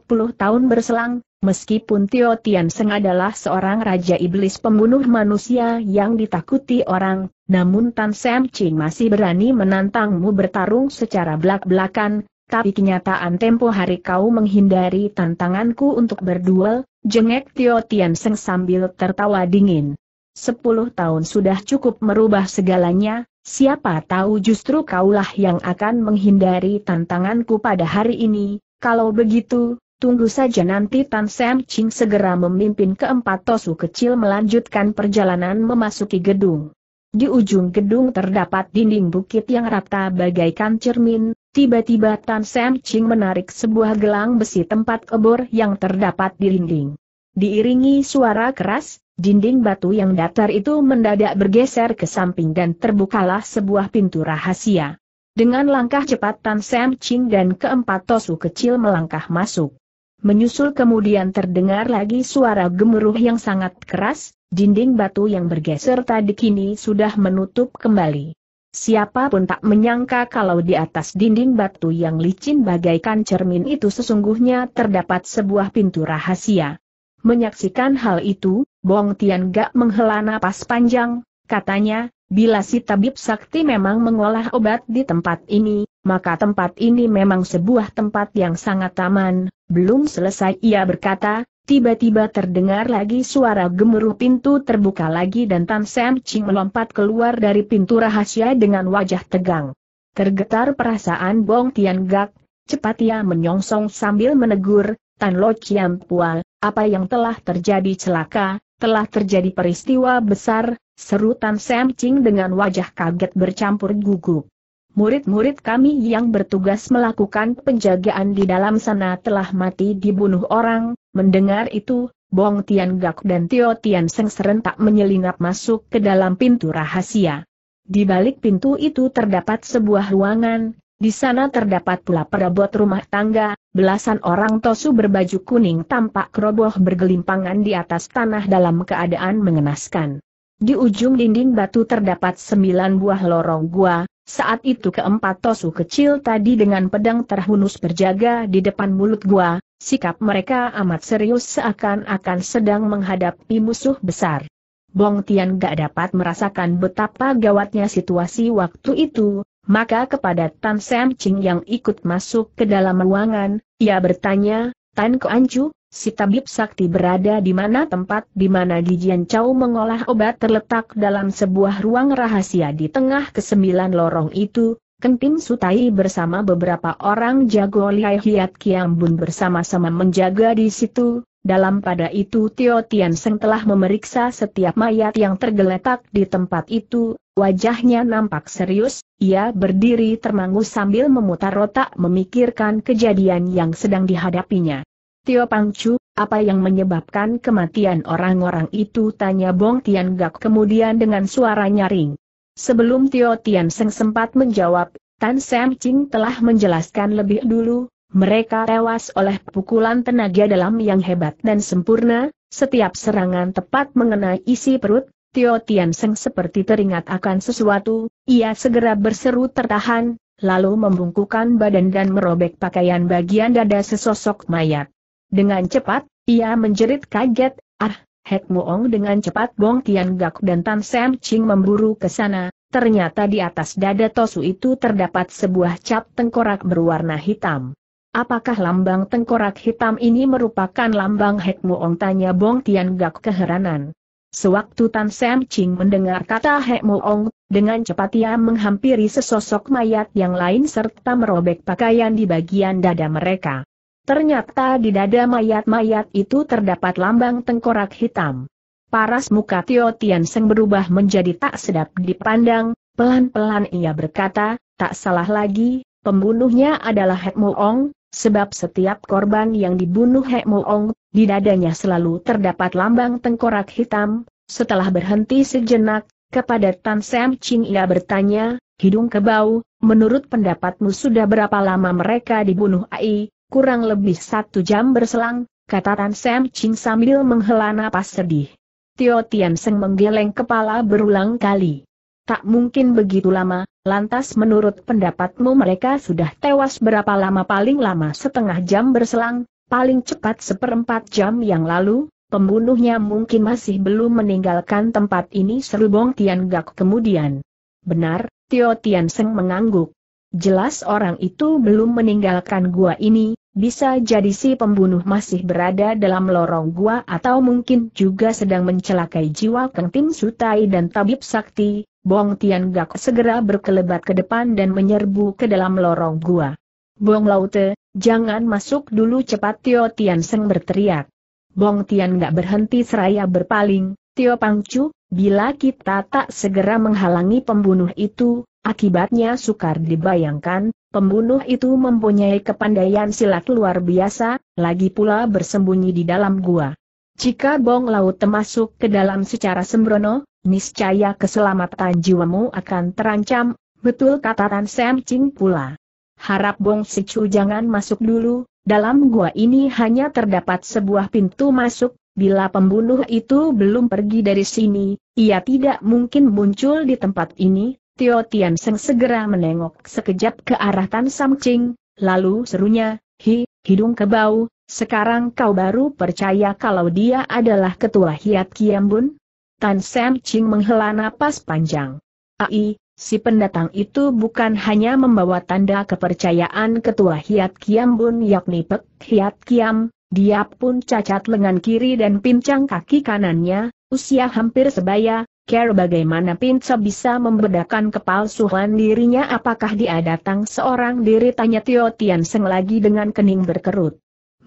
puluh tahun berselang, meskipun Tio Tian Seng adalah seorang raja iblis pembunuh manusia yang ditakuti orang, namun Tan Sam Ching masih berani menantangmu bertarung secara belak-belakan, tapi kenyataan tempo hari kau menghindari tantanganku untuk berduel, jengek Tio Tian Seng sambil tertawa dingin. Sepuluh tahun sudah cukup merubah segalanya, siapa tahu justru kaulah yang akan menghindari tantanganku pada hari ini, kalau begitu, tunggu saja nanti Tan Sam Ching segera memimpin keempat tosu kecil melanjutkan perjalanan memasuki gedung. Di ujung gedung terdapat dinding bukit yang rata bagaikan cermin, tiba-tiba Tan Sam Ching menarik sebuah gelang besi tempat kebor yang terdapat di dinding. Diiringi suara keras, Dinding batu yang datar itu mendadak bergeser ke samping dan terbukalah sebuah pintu rahasia. Dengan langkah cepat Tan Sam Ching dan keempat Tosu kecil melangkah masuk. Menyusul kemudian terdengar lagi suara gemuruh yang sangat keras, dinding batu yang bergeser tadi kini sudah menutup kembali. Siapapun tak menyangka kalau di atas dinding batu yang licin bagaikan cermin itu sesungguhnya terdapat sebuah pintu rahasia. Menyaksikan hal itu, Bong Tian Gak menghela napas panjang, katanya, bila si tabib sakti memang mengolah obat di tempat ini, maka tempat ini memang sebuah tempat yang sangat aman. Belum selesai ia berkata, tiba-tiba terdengar lagi suara gemuruh pintu terbuka lagi dan Tan Sam Ching melompat keluar dari pintu rahasia dengan wajah tegang. Tergetar perasaan Bong Tian Gak, cepat ia menyongsong sambil menegur, Tan Lo Chiam Pual, apa yang telah terjadi celaka, telah terjadi peristiwa besar, serutan Sam Ching dengan wajah kaget bercampur gugup. Murid-murid kami yang bertugas melakukan penjagaan di dalam sana telah mati dibunuh orang, mendengar itu, Bong Tian Gak dan Tio Tian Seng serentak menyelinap masuk ke dalam pintu rahasia. Di balik pintu itu terdapat sebuah ruangan, di sana terdapat pula perabot rumah tangga, belasan orang tosu berbaju kuning tampak roboh bergelimpangan di atas tanah dalam keadaan mengenaskan. Di ujung dinding batu terdapat sembilan buah lorong gua, saat itu keempat tosu kecil tadi dengan pedang terhunus berjaga di depan mulut gua, sikap mereka amat serius seakan-akan sedang menghadapi musuh besar. Bong Tian gak dapat merasakan betapa gawatnya situasi waktu itu, maka kepada Tan Sam Ching yang ikut masuk ke dalam ruangan, ia bertanya, Tan Koancu, si tabib sakti berada di mana tempat di mana Gijian Chow mengolah obat terletak dalam sebuah ruang rahasia di tengah kesembilan lorong itu, Kenting Sutai bersama beberapa orang jago Liai Hiat Kiam Bun bersama-sama menjaga di situ, dalam pada itu Tio Tian Seng telah memeriksa setiap mayat yang tergeletak di tempat itu, Wajahnya nampak serius, ia berdiri termangu sambil memutar otak memikirkan kejadian yang sedang dihadapinya. Tio Pangcu, apa yang menyebabkan kematian orang-orang itu? Tanya Bong Tian Gak kemudian dengan suara nyaring. Sebelum Tio Tian Seng sempat menjawab, Tan Sam Ching telah menjelaskan lebih dulu, mereka tewas oleh pukulan tenaga dalam yang hebat dan sempurna, setiap serangan tepat mengenai isi perut, Tio Tian Seng seperti teringat akan sesuatu, ia segera berseru tertahan, lalu membungkukan badan dan merobek pakaian bagian dada sesosok mayat. Dengan cepat, ia menjerit kaget, ah, Hek Muong dengan cepat Bong Tian Gak dan Tan Sam Ching memburu ke sana, ternyata di atas dada Tosu itu terdapat sebuah cap tengkorak berwarna hitam. Apakah lambang tengkorak hitam ini merupakan lambang Hek Muong tanya Bong Tian Gak keheranan. Sewaktu Tan Sam Ching mendengar kata He Mo Ong, dengan cepat ia menghampiri sesosok mayat yang lain serta merobek pakaian di bagian dada mereka. Ternyata di dada mayat-mayat itu terdapat lambang tengkorak hitam. Paras muka Tio Tian Seng berubah menjadi tak sedap dipandang, pelan-pelan ia berkata, tak salah lagi, pembunuhnya adalah Het Mo Ong, sebab setiap korban yang dibunuh Hek Moong, di dadanya selalu terdapat lambang tengkorak hitam, setelah berhenti sejenak, kepada Tan Sam Ching ia bertanya, hidung kebau, menurut pendapatmu sudah berapa lama mereka dibunuh Ai, kurang lebih satu jam berselang, kata Tan Sam Ching sambil menghela napas sedih. Tio Tian Seng menggeleng kepala berulang kali. Tak mungkin begitu lama, lantas menurut pendapatmu mereka sudah tewas berapa lama paling lama setengah jam berselang, paling cepat seperempat jam yang lalu, pembunuhnya mungkin masih belum meninggalkan tempat ini seru Bong Tian Gak kemudian. Benar, Tio Tian Seng mengangguk. Jelas orang itu belum meninggalkan gua ini, bisa jadi si pembunuh masih berada dalam lorong gua atau mungkin juga sedang mencelakai jiwa Keng Tim Sutai dan Tabib Sakti, Bong Tian Gak segera berkelebat ke depan dan menyerbu ke dalam lorong gua. Bong Laute, jangan masuk dulu cepat Tio Tian Seng berteriak. Bong Tian Gak berhenti seraya berpaling, Tio Pangcu, bila kita tak segera menghalangi pembunuh itu, Akibatnya sukar dibayangkan, Pembunuh itu mempunyai kepandaian silat luar biasa, lagi pula bersembunyi di dalam gua. Jika bong laut termasuk ke dalam secara sembrono, niscaya keselamatan jiwamu akan terancam, betul kata Tan Sam Ching pula. Harap bong secu jangan masuk dulu, dalam gua ini hanya terdapat sebuah pintu masuk, bila pembunuh itu belum pergi dari sini, ia tidak mungkin muncul di tempat ini, Tio Tian Seng segera menengok sekejap ke arah Tan Sam Ching, lalu serunya, Hi, hidung kebau, sekarang kau baru percaya kalau dia adalah ketua Hiat Kiam Bun? Tan Sam Ching menghela napas panjang. Ai, si pendatang itu bukan hanya membawa tanda kepercayaan ketua Hiat Kiam Bun, yakni Pek Hiat Kiam, dia pun cacat lengan kiri dan pincang kaki kanannya, usia hampir sebaya, Care bagaimana Pinco bisa membedakan kepalsuan dirinya apakah dia datang seorang diri tanya Tio Tian Seng lagi dengan kening berkerut.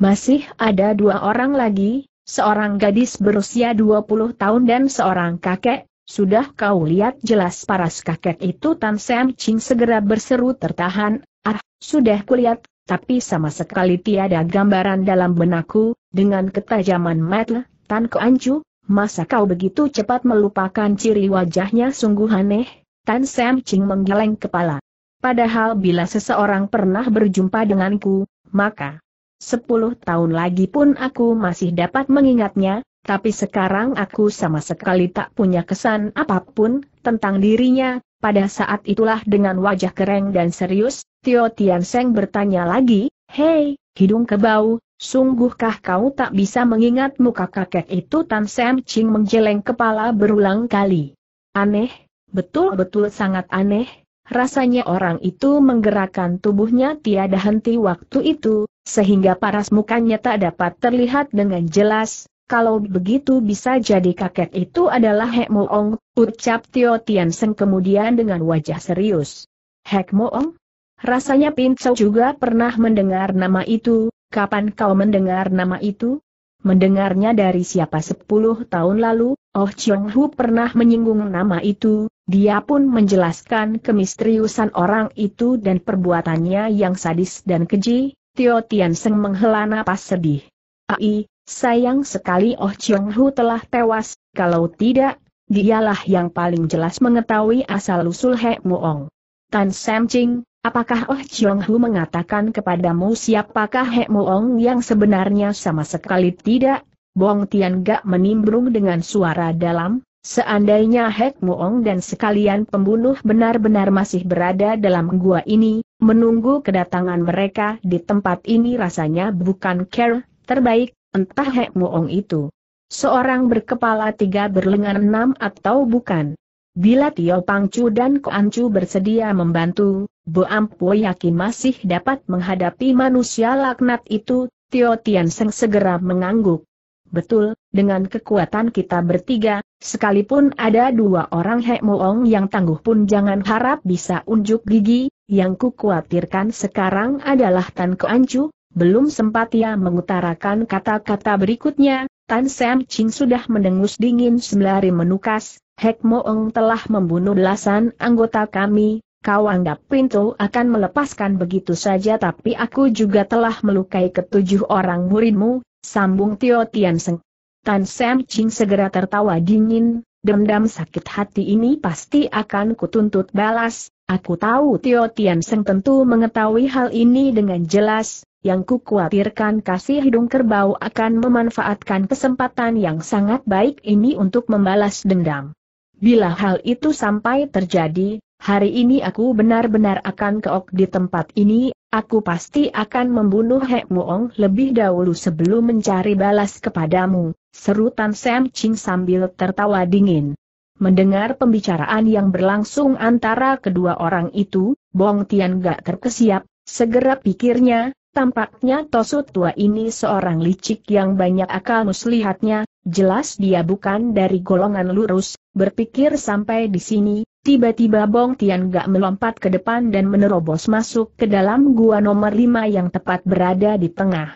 Masih ada dua orang lagi, seorang gadis berusia 20 tahun dan seorang kakek, sudah kau lihat jelas paras kakek itu Tan Sam Ching segera berseru tertahan, ah, sudah kulihat, tapi sama sekali tiada gambaran dalam benakku, dengan ketajaman matle, Tan Koancu, Masa kau begitu cepat melupakan ciri wajahnya sungguh aneh? Tan Sam Ching menggeleng kepala. Padahal bila seseorang pernah berjumpa denganku, maka sepuluh tahun lagi pun aku masih dapat mengingatnya, tapi sekarang aku sama sekali tak punya kesan apapun tentang dirinya. Pada saat itulah dengan wajah kering dan serius, Tio Tian Seng bertanya lagi, Hei, hidung kebau, Sungguhkah kau tak bisa mengingat muka kakek itu Tan Sam Ching menjeleng kepala berulang kali. Aneh, betul-betul sangat aneh, rasanya orang itu menggerakkan tubuhnya tiada henti waktu itu, sehingga paras mukanya tak dapat terlihat dengan jelas. Kalau begitu bisa jadi kakek itu adalah Hek Moong, ucap Tio Tian Seng kemudian dengan wajah serius. Hek Moong? Rasanya Pincau juga pernah mendengar nama itu, kapan kau mendengar nama itu? Mendengarnya dari siapa sepuluh tahun lalu, Oh Chong Hu pernah menyinggung nama itu, dia pun menjelaskan kemisteriusan orang itu dan perbuatannya yang sadis dan keji, Tio Tian Seng menghela napas sedih. Ai, sayang sekali Oh Chong Hu telah tewas, kalau tidak, dialah yang paling jelas mengetahui asal-usul He Muong. Tan Sam Ching, Apakah Oh Chiong Hu mengatakan kepadamu siapakah He Moong yang sebenarnya sama sekali tidak? Bong Tian Gak menimbrung dengan suara dalam, seandainya Hek Moong dan sekalian pembunuh benar-benar masih berada dalam gua ini, menunggu kedatangan mereka di tempat ini rasanya bukan care, terbaik, entah Hek Moong itu. Seorang berkepala tiga berlengan enam atau bukan. Bila Tio Pangcu dan Koancu bersedia membantu, Boampo yakin masih dapat menghadapi manusia laknat itu, Tio Tian Seng segera mengangguk. Betul, dengan kekuatan kita bertiga, sekalipun ada dua orang Hek Moong yang tangguh pun jangan harap bisa unjuk gigi, yang kukuatirkan sekarang adalah Tan Anju, belum sempat ia mengutarakan kata-kata berikutnya, Tan Sam Ching sudah mendengus dingin sembari menukas, Hek Moong telah membunuh belasan anggota kami, Kau anggap pintu akan melepaskan begitu saja tapi aku juga telah melukai ketujuh orang muridmu, sambung Tio Tian Seng. Tan Sam Ching segera tertawa dingin, dendam sakit hati ini pasti akan kutuntut balas, aku tahu Tio Tian Seng tentu mengetahui hal ini dengan jelas, yang ku khawatirkan, kasih hidung kerbau akan memanfaatkan kesempatan yang sangat baik ini untuk membalas dendam. Bila hal itu sampai terjadi, Hari ini aku benar-benar akan keok di tempat ini, aku pasti akan membunuh Hek Muong lebih dahulu sebelum mencari balas kepadamu, seru Tan Sam Ching sambil tertawa dingin. Mendengar pembicaraan yang berlangsung antara kedua orang itu, Bong Tian gak terkesiap, segera pikirnya, tampaknya Tosu tua ini seorang licik yang banyak akal muslihatnya, jelas dia bukan dari golongan lurus, berpikir sampai di sini, Tiba-tiba Bong Tian Gak melompat ke depan dan menerobos masuk ke dalam gua nomor lima yang tepat berada di tengah.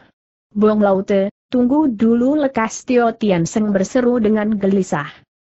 Bong Laute, tunggu dulu lekas Tio Tian Seng berseru dengan gelisah.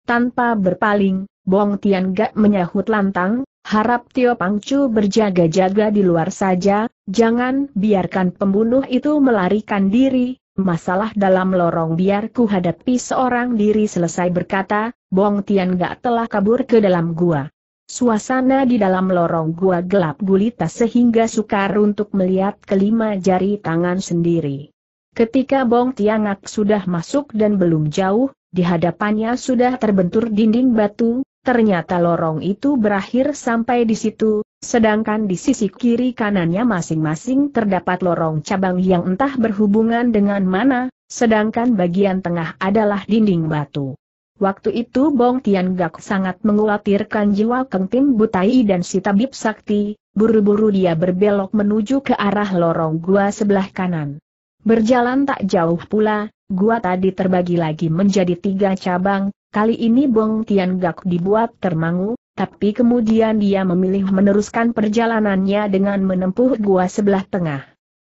Tanpa berpaling, Bong Tian Gak menyahut lantang, harap Tio Pangcu berjaga-jaga di luar saja, jangan biarkan pembunuh itu melarikan diri, masalah dalam lorong biar ku hadapi seorang diri selesai berkata, Bong Tian Gak telah kabur ke dalam gua. Suasana di dalam lorong gua gelap gulita sehingga sukar untuk melihat kelima jari tangan sendiri. Ketika Bong Tiangak sudah masuk dan belum jauh, di hadapannya sudah terbentur dinding batu, ternyata lorong itu berakhir sampai di situ, sedangkan di sisi kiri kanannya masing-masing terdapat lorong cabang yang entah berhubungan dengan mana, sedangkan bagian tengah adalah dinding batu. Waktu itu Bong Tian Gak sangat mengkhawatirkan jiwa Keng Tim Butai dan si tabib sakti, buru-buru dia berbelok menuju ke arah lorong gua sebelah kanan. Berjalan tak jauh pula, gua tadi terbagi lagi menjadi tiga cabang, kali ini Bong Tian Gak dibuat termangu, tapi kemudian dia memilih meneruskan perjalanannya dengan menempuh gua sebelah tengah.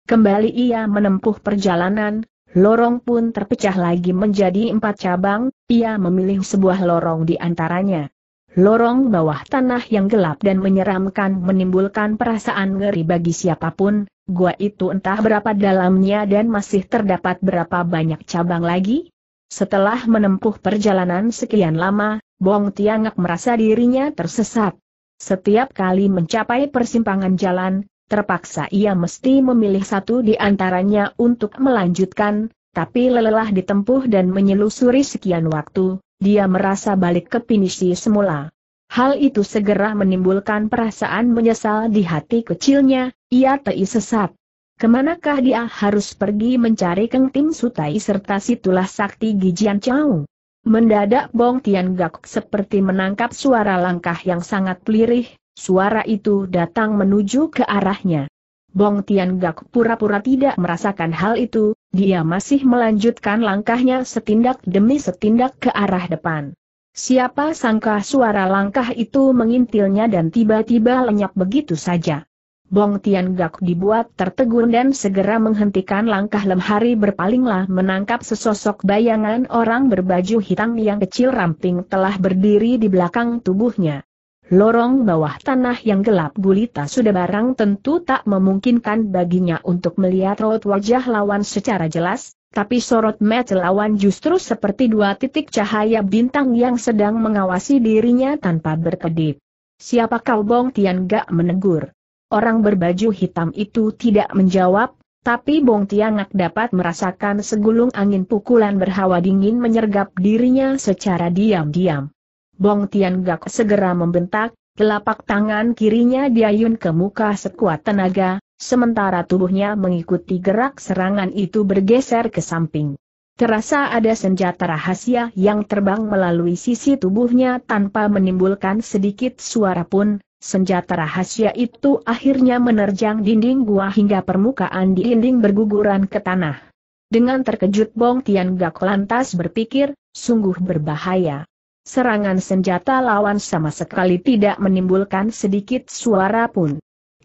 Kembali ia menempuh perjalanan, Lorong pun terpecah lagi menjadi empat cabang, ia memilih sebuah lorong di antaranya. Lorong bawah tanah yang gelap dan menyeramkan menimbulkan perasaan ngeri bagi siapapun, gua itu entah berapa dalamnya dan masih terdapat berapa banyak cabang lagi. Setelah menempuh perjalanan sekian lama, Bong Tiangak merasa dirinya tersesat. Setiap kali mencapai persimpangan jalan, Terpaksa ia mesti memilih satu di antaranya untuk melanjutkan, tapi lelah ditempuh dan menyelusuri sekian waktu, dia merasa balik ke pinisi semula. Hal itu segera menimbulkan perasaan menyesal di hati kecilnya, ia tei sesat. Kemanakah dia harus pergi mencari Keng Tim Sutai serta situlah sakti Gijian Chau? Mendadak Bong Tian Gak seperti menangkap suara langkah yang sangat pelirih, Suara itu datang menuju ke arahnya. Bong Tian Gak pura-pura tidak merasakan hal itu, dia masih melanjutkan langkahnya setindak demi setindak ke arah depan. Siapa sangka suara langkah itu mengintilnya dan tiba-tiba lenyap begitu saja. Bong Tian Gak dibuat tertegun dan segera menghentikan langkah lemhari berpalinglah menangkap sesosok bayangan orang berbaju hitam yang kecil ramping telah berdiri di belakang tubuhnya. Lorong bawah tanah yang gelap gulita sudah barang tentu tak memungkinkan baginya untuk melihat raut wajah lawan secara jelas, tapi sorot mata lawan justru seperti dua titik cahaya bintang yang sedang mengawasi dirinya tanpa berkedip. Siapa kau Bong Tian gak menegur? Orang berbaju hitam itu tidak menjawab, tapi Bong Tianak dapat merasakan segulung angin pukulan berhawa dingin menyergap dirinya secara diam-diam. Bong Tian Gak segera membentak, telapak tangan kirinya diayun ke muka sekuat tenaga, sementara tubuhnya mengikuti gerak serangan itu bergeser ke samping. Terasa ada senjata rahasia yang terbang melalui sisi tubuhnya tanpa menimbulkan sedikit suara pun, senjata rahasia itu akhirnya menerjang dinding gua hingga permukaan di dinding berguguran ke tanah. Dengan terkejut Bong Tian Gak lantas berpikir, sungguh berbahaya serangan senjata lawan sama sekali tidak menimbulkan sedikit suara pun.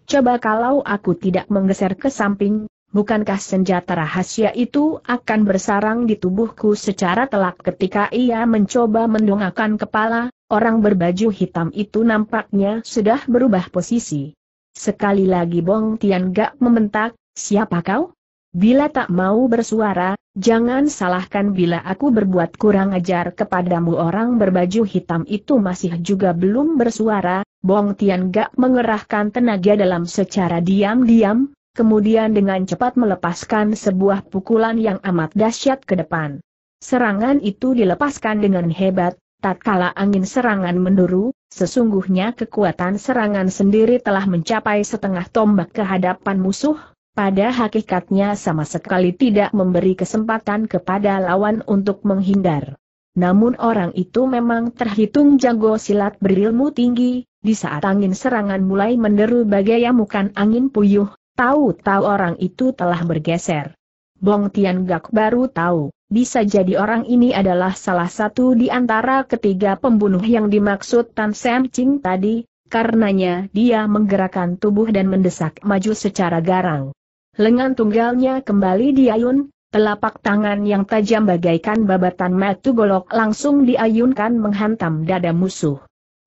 Coba kalau aku tidak menggeser ke samping, bukankah senjata rahasia itu akan bersarang di tubuhku secara telak ketika ia mencoba mendongakkan kepala, orang berbaju hitam itu nampaknya sudah berubah posisi. Sekali lagi Bong Tian Gak membentak, siapa kau? Bila tak mau bersuara, jangan salahkan bila aku berbuat kurang ajar kepadamu orang berbaju hitam itu masih juga belum bersuara, Bong Tian Gak mengerahkan tenaga dalam secara diam-diam, kemudian dengan cepat melepaskan sebuah pukulan yang amat dahsyat ke depan. Serangan itu dilepaskan dengan hebat, tatkala angin serangan menduru, sesungguhnya kekuatan serangan sendiri telah mencapai setengah tombak kehadapan musuh, pada hakikatnya sama sekali tidak memberi kesempatan kepada lawan untuk menghindar. Namun orang itu memang terhitung jago silat berilmu tinggi, di saat angin serangan mulai menderu bagai amukan angin puyuh, tahu-tahu orang itu telah bergeser. Bong Tian Gak baru tahu, bisa jadi orang ini adalah salah satu di antara ketiga pembunuh yang dimaksud Tan Sam Ching tadi, karenanya dia menggerakkan tubuh dan mendesak maju secara garang lengan tunggalnya kembali diayun, telapak tangan yang tajam bagaikan babatan metu golok langsung diayunkan menghantam dada musuh.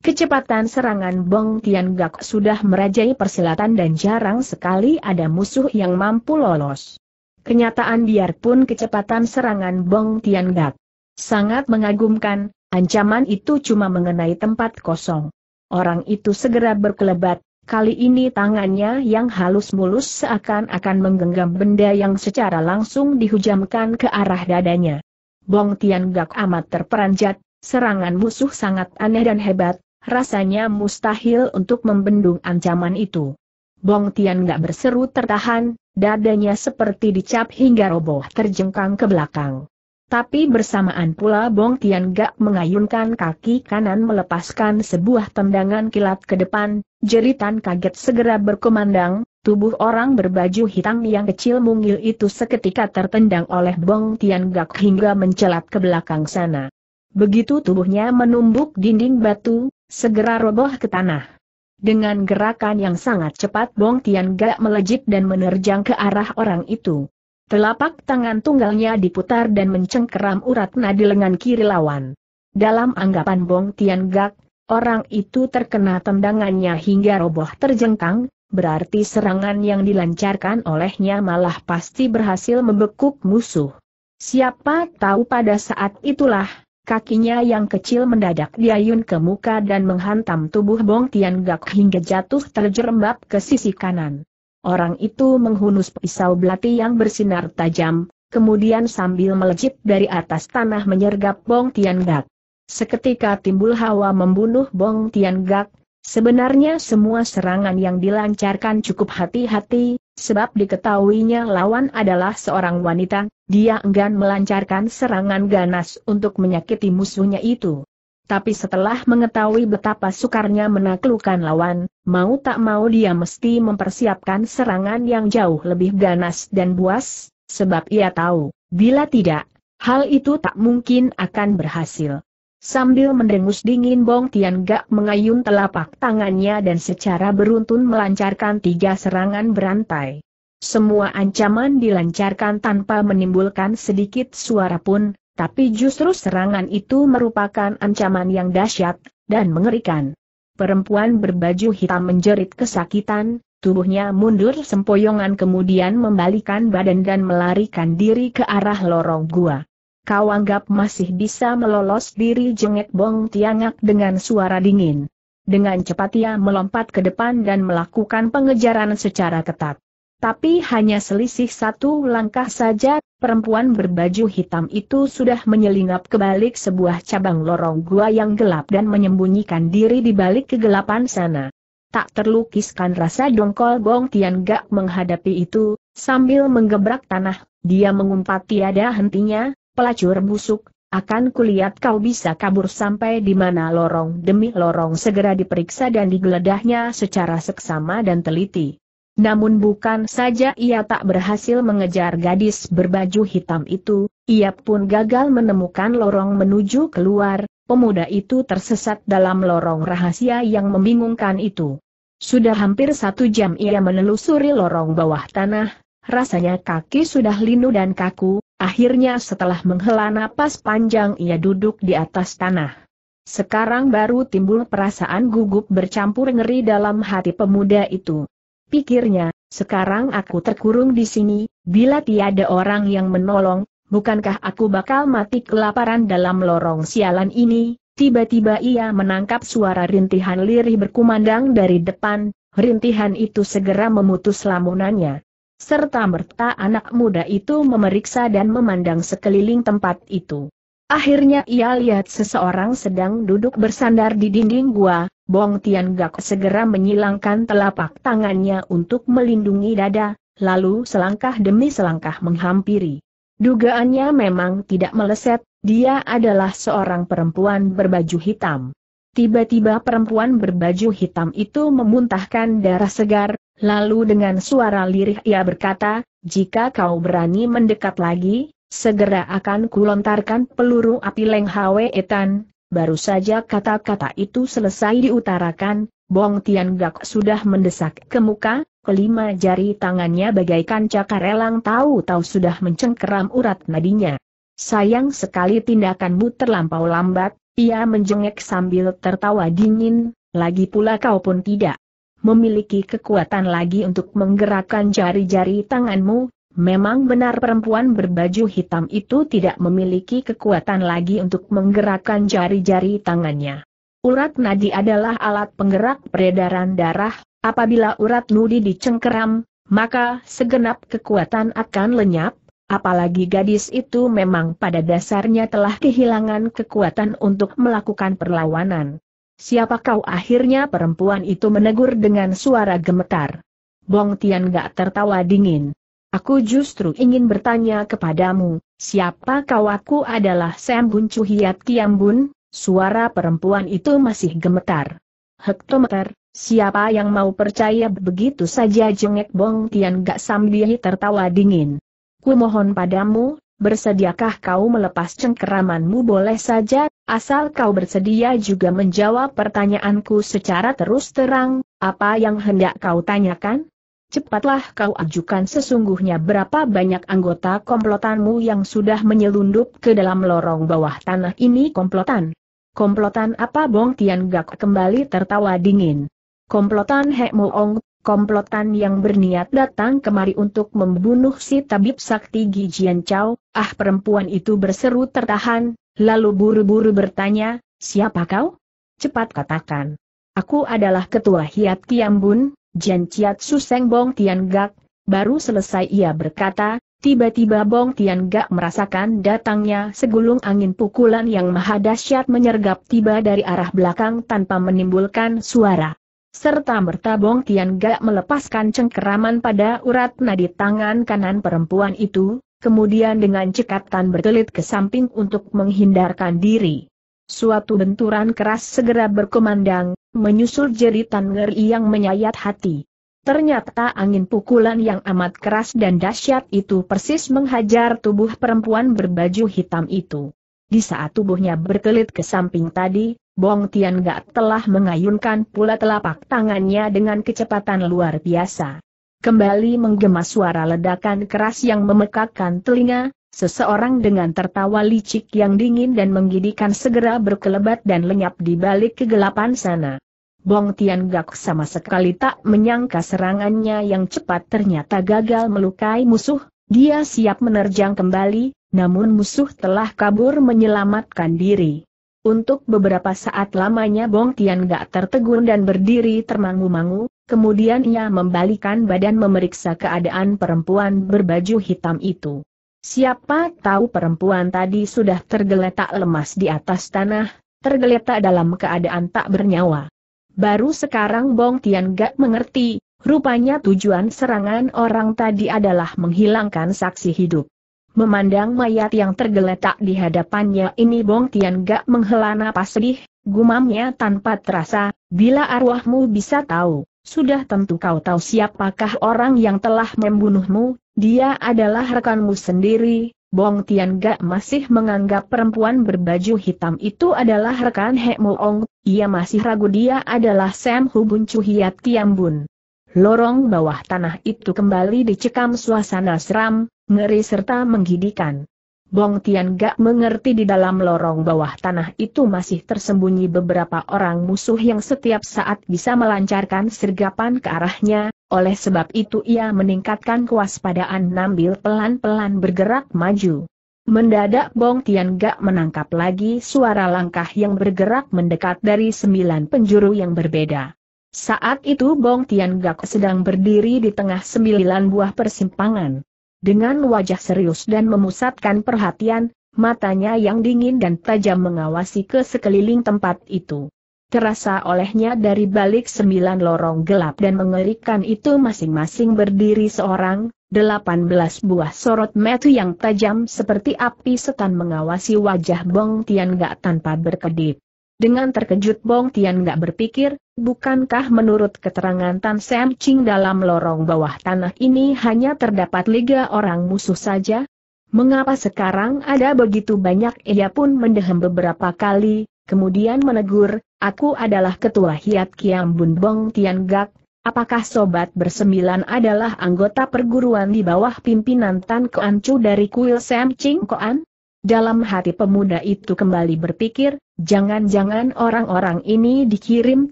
Kecepatan serangan Bong Tian Gak sudah merajai persilatan dan jarang sekali ada musuh yang mampu lolos. Kenyataan biarpun kecepatan serangan Bong Tian Gak sangat mengagumkan, ancaman itu cuma mengenai tempat kosong. Orang itu segera berkelebat, Kali ini tangannya yang halus mulus seakan-akan menggenggam benda yang secara langsung dihujamkan ke arah dadanya. Bong Tian Gak amat terperanjat, serangan musuh sangat aneh dan hebat, rasanya mustahil untuk membendung ancaman itu. Bong Tian Gak berseru tertahan, dadanya seperti dicap hingga roboh terjengkang ke belakang. Tapi bersamaan pula Bong Tian Gak mengayunkan kaki kanan melepaskan sebuah tendangan kilat ke depan, jeritan kaget segera berkumandang, tubuh orang berbaju hitam yang kecil mungil itu seketika tertendang oleh Bong Tian Gak hingga mencelat ke belakang sana. Begitu tubuhnya menumbuk dinding batu, segera roboh ke tanah. Dengan gerakan yang sangat cepat Bong Tian Gak melejit dan menerjang ke arah orang itu. Telapak tangan tunggalnya diputar dan mencengkeram urat nadi lengan kiri lawan. Dalam anggapan Bong Tian Gak, orang itu terkena tendangannya hingga roboh terjengkang, berarti serangan yang dilancarkan olehnya malah pasti berhasil membekuk musuh. Siapa tahu pada saat itulah, kakinya yang kecil mendadak diayun ke muka dan menghantam tubuh Bong Tian Gak hingga jatuh terjerembab ke sisi kanan. Orang itu menghunus pisau belati yang bersinar tajam, kemudian sambil melejit dari atas tanah menyergap Bong Tian Gak. Seketika timbul hawa membunuh Bong Tian Gak. sebenarnya semua serangan yang dilancarkan cukup hati-hati, sebab diketahuinya lawan adalah seorang wanita, dia enggan melancarkan serangan ganas untuk menyakiti musuhnya itu. Tapi setelah mengetahui betapa sukarnya menaklukkan lawan, mau tak mau dia mesti mempersiapkan serangan yang jauh lebih ganas dan buas, sebab ia tahu, bila tidak, hal itu tak mungkin akan berhasil. Sambil mendengus dingin Bong Tian Gak mengayun telapak tangannya dan secara beruntun melancarkan tiga serangan berantai. Semua ancaman dilancarkan tanpa menimbulkan sedikit suara pun, tapi justru serangan itu merupakan ancaman yang dahsyat dan mengerikan. Perempuan berbaju hitam menjerit kesakitan, tubuhnya mundur sempoyongan kemudian membalikan badan dan melarikan diri ke arah lorong gua. Kau anggap masih bisa melolos diri jengek bong tiangak dengan suara dingin. Dengan cepat ia melompat ke depan dan melakukan pengejaran secara ketat. Tapi hanya selisih satu langkah saja, perempuan berbaju hitam itu sudah menyelinap ke balik sebuah cabang lorong gua yang gelap dan menyembunyikan diri di balik kegelapan sana. Tak terlukiskan rasa dongkol Gong Tian Gak menghadapi itu, sambil menggebrak tanah, dia mengumpat tiada hentinya, pelacur busuk, akan kulihat kau bisa kabur sampai di mana lorong demi lorong segera diperiksa dan digeledahnya secara seksama dan teliti. Namun bukan saja ia tak berhasil mengejar gadis berbaju hitam itu, ia pun gagal menemukan lorong menuju keluar, pemuda itu tersesat dalam lorong rahasia yang membingungkan itu. Sudah hampir satu jam ia menelusuri lorong bawah tanah, rasanya kaki sudah linu dan kaku, akhirnya setelah menghela napas panjang ia duduk di atas tanah. Sekarang baru timbul perasaan gugup bercampur ngeri dalam hati pemuda itu pikirnya, sekarang aku terkurung di sini, bila tiada orang yang menolong, bukankah aku bakal mati kelaparan dalam lorong sialan ini? Tiba-tiba ia menangkap suara rintihan lirih berkumandang dari depan, rintihan itu segera memutus lamunannya. Serta merta anak muda itu memeriksa dan memandang sekeliling tempat itu. Akhirnya ia lihat seseorang sedang duduk bersandar di dinding gua, Bong Tian Gak segera menyilangkan telapak tangannya untuk melindungi dada, lalu selangkah demi selangkah menghampiri. Dugaannya memang tidak meleset, dia adalah seorang perempuan berbaju hitam. Tiba-tiba perempuan berbaju hitam itu memuntahkan darah segar, lalu dengan suara lirih ia berkata, jika kau berani mendekat lagi, segera akan kulontarkan peluru api Leng Hwe Etan, Baru saja kata-kata itu selesai diutarakan, Bong Tian Gak sudah mendesak ke muka, kelima jari tangannya bagaikan cakar elang tahu-tahu sudah mencengkeram urat nadinya. Sayang sekali tindakanmu terlampau lambat, ia menjengek sambil tertawa dingin, lagi pula kau pun tidak memiliki kekuatan lagi untuk menggerakkan jari-jari tanganmu, Memang benar perempuan berbaju hitam itu tidak memiliki kekuatan lagi untuk menggerakkan jari-jari tangannya. Urat nadi adalah alat penggerak peredaran darah, apabila urat nadi dicengkeram, maka segenap kekuatan akan lenyap, apalagi gadis itu memang pada dasarnya telah kehilangan kekuatan untuk melakukan perlawanan. Siapa kau akhirnya perempuan itu menegur dengan suara gemetar. Bong Tian gak tertawa dingin. Aku justru ingin bertanya kepadamu, siapa kau aku adalah Sam Bun Cuhiat Bun. Suara perempuan itu masih gemetar. Hektometer, siapa yang mau percaya begitu saja jengek Bong Tian gak sambil tertawa dingin. Ku mohon padamu, bersediakah kau melepas cengkeramanmu boleh saja, asal kau bersedia juga menjawab pertanyaanku secara terus terang, apa yang hendak kau tanyakan? Cepatlah kau ajukan sesungguhnya berapa banyak anggota komplotanmu yang sudah menyelundup ke dalam lorong bawah tanah ini komplotan. Komplotan apa Bong Tian Gak kembali tertawa dingin. Komplotan He Moong, komplotan yang berniat datang kemari untuk membunuh si tabib sakti Gijian Chow, ah perempuan itu berseru tertahan, lalu buru-buru bertanya, siapa kau? Cepat katakan. Aku adalah ketua Hiat Kiambun, Jan Chiatsu Seng Bong Tian Gak, baru selesai ia berkata, tiba-tiba Bong Tian Gak merasakan datangnya segulung angin pukulan yang maha dahsyat menyergap tiba dari arah belakang tanpa menimbulkan suara. Serta merta Bong Tian Gak melepaskan cengkeraman pada urat nadi tangan kanan perempuan itu, kemudian dengan cekatan bertelit ke samping untuk menghindarkan diri. Suatu benturan keras segera berkumandang, menyusul jeritan ngeri yang menyayat hati. Ternyata angin pukulan yang amat keras dan dahsyat itu persis menghajar tubuh perempuan berbaju hitam itu. Di saat tubuhnya berkelit ke samping tadi, Bong Tian Gak telah mengayunkan pula telapak tangannya dengan kecepatan luar biasa. Kembali menggema suara ledakan keras yang memekakkan telinga, Seseorang dengan tertawa licik yang dingin dan menggidikan segera berkelebat dan lenyap di balik kegelapan sana. Bong Tian Gak sama sekali tak menyangka serangannya yang cepat ternyata gagal melukai musuh, dia siap menerjang kembali, namun musuh telah kabur menyelamatkan diri. Untuk beberapa saat lamanya Bong Tian Gak tertegun dan berdiri termangu-mangu, kemudian ia membalikan badan memeriksa keadaan perempuan berbaju hitam itu. Siapa tahu perempuan tadi sudah tergeletak lemas di atas tanah, tergeletak dalam keadaan tak bernyawa. Baru sekarang Bong Tian gak mengerti, rupanya tujuan serangan orang tadi adalah menghilangkan saksi hidup. Memandang mayat yang tergeletak di hadapannya ini Bong Tian gak menghela napas sedih, gumamnya tanpa terasa, bila arwahmu bisa tahu, sudah tentu kau tahu siapakah orang yang telah membunuhmu, dia adalah rekanmu sendiri, Bong Tian Gak masih menganggap perempuan berbaju hitam itu adalah rekan He Ong, ia masih ragu dia adalah Sam Hubun Cuhiat Kiambun. Lorong bawah tanah itu kembali dicekam suasana seram, ngeri serta menggidikan. Bong Tian gak mengerti di dalam lorong bawah tanah itu masih tersembunyi beberapa orang musuh yang setiap saat bisa melancarkan sergapan ke arahnya, oleh sebab itu ia meningkatkan kewaspadaan nambil pelan-pelan bergerak maju. Mendadak Bong Tian gak menangkap lagi suara langkah yang bergerak mendekat dari sembilan penjuru yang berbeda. Saat itu Bong Tian gak sedang berdiri di tengah sembilan buah persimpangan. Dengan wajah serius dan memusatkan perhatian, matanya yang dingin dan tajam mengawasi ke sekeliling tempat itu. Terasa olehnya dari balik sembilan lorong gelap dan mengerikan itu masing-masing berdiri seorang, delapan belas buah sorot metu yang tajam seperti api setan mengawasi wajah Bong Tian Gak tanpa berkedip. Dengan terkejut Bong Tian gak berpikir, bukankah menurut keterangan Tan Sam Ching dalam lorong bawah tanah ini hanya terdapat liga orang musuh saja? Mengapa sekarang ada begitu banyak? Ia pun mendehem beberapa kali, kemudian menegur, aku adalah ketua Hiat Kiam Bun Bong Tian Gak, Apakah sobat bersembilan adalah anggota perguruan di bawah pimpinan Tan Koan Chu dari kuil Sam Ching Koan? Dalam hati pemuda itu kembali berpikir, jangan-jangan orang-orang ini dikirim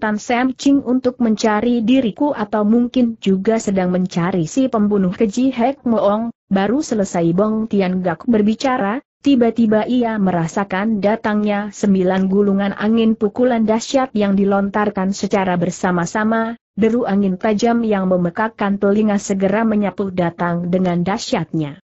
Tan Sam Ching untuk mencari diriku atau mungkin juga sedang mencari si pembunuh keji Hek Moong, baru selesai Bong Tian Gak berbicara, Tiba-tiba ia merasakan datangnya sembilan gulungan angin pukulan dahsyat yang dilontarkan secara bersama-sama, deru angin tajam yang memekakkan telinga segera menyapu datang dengan dahsyatnya.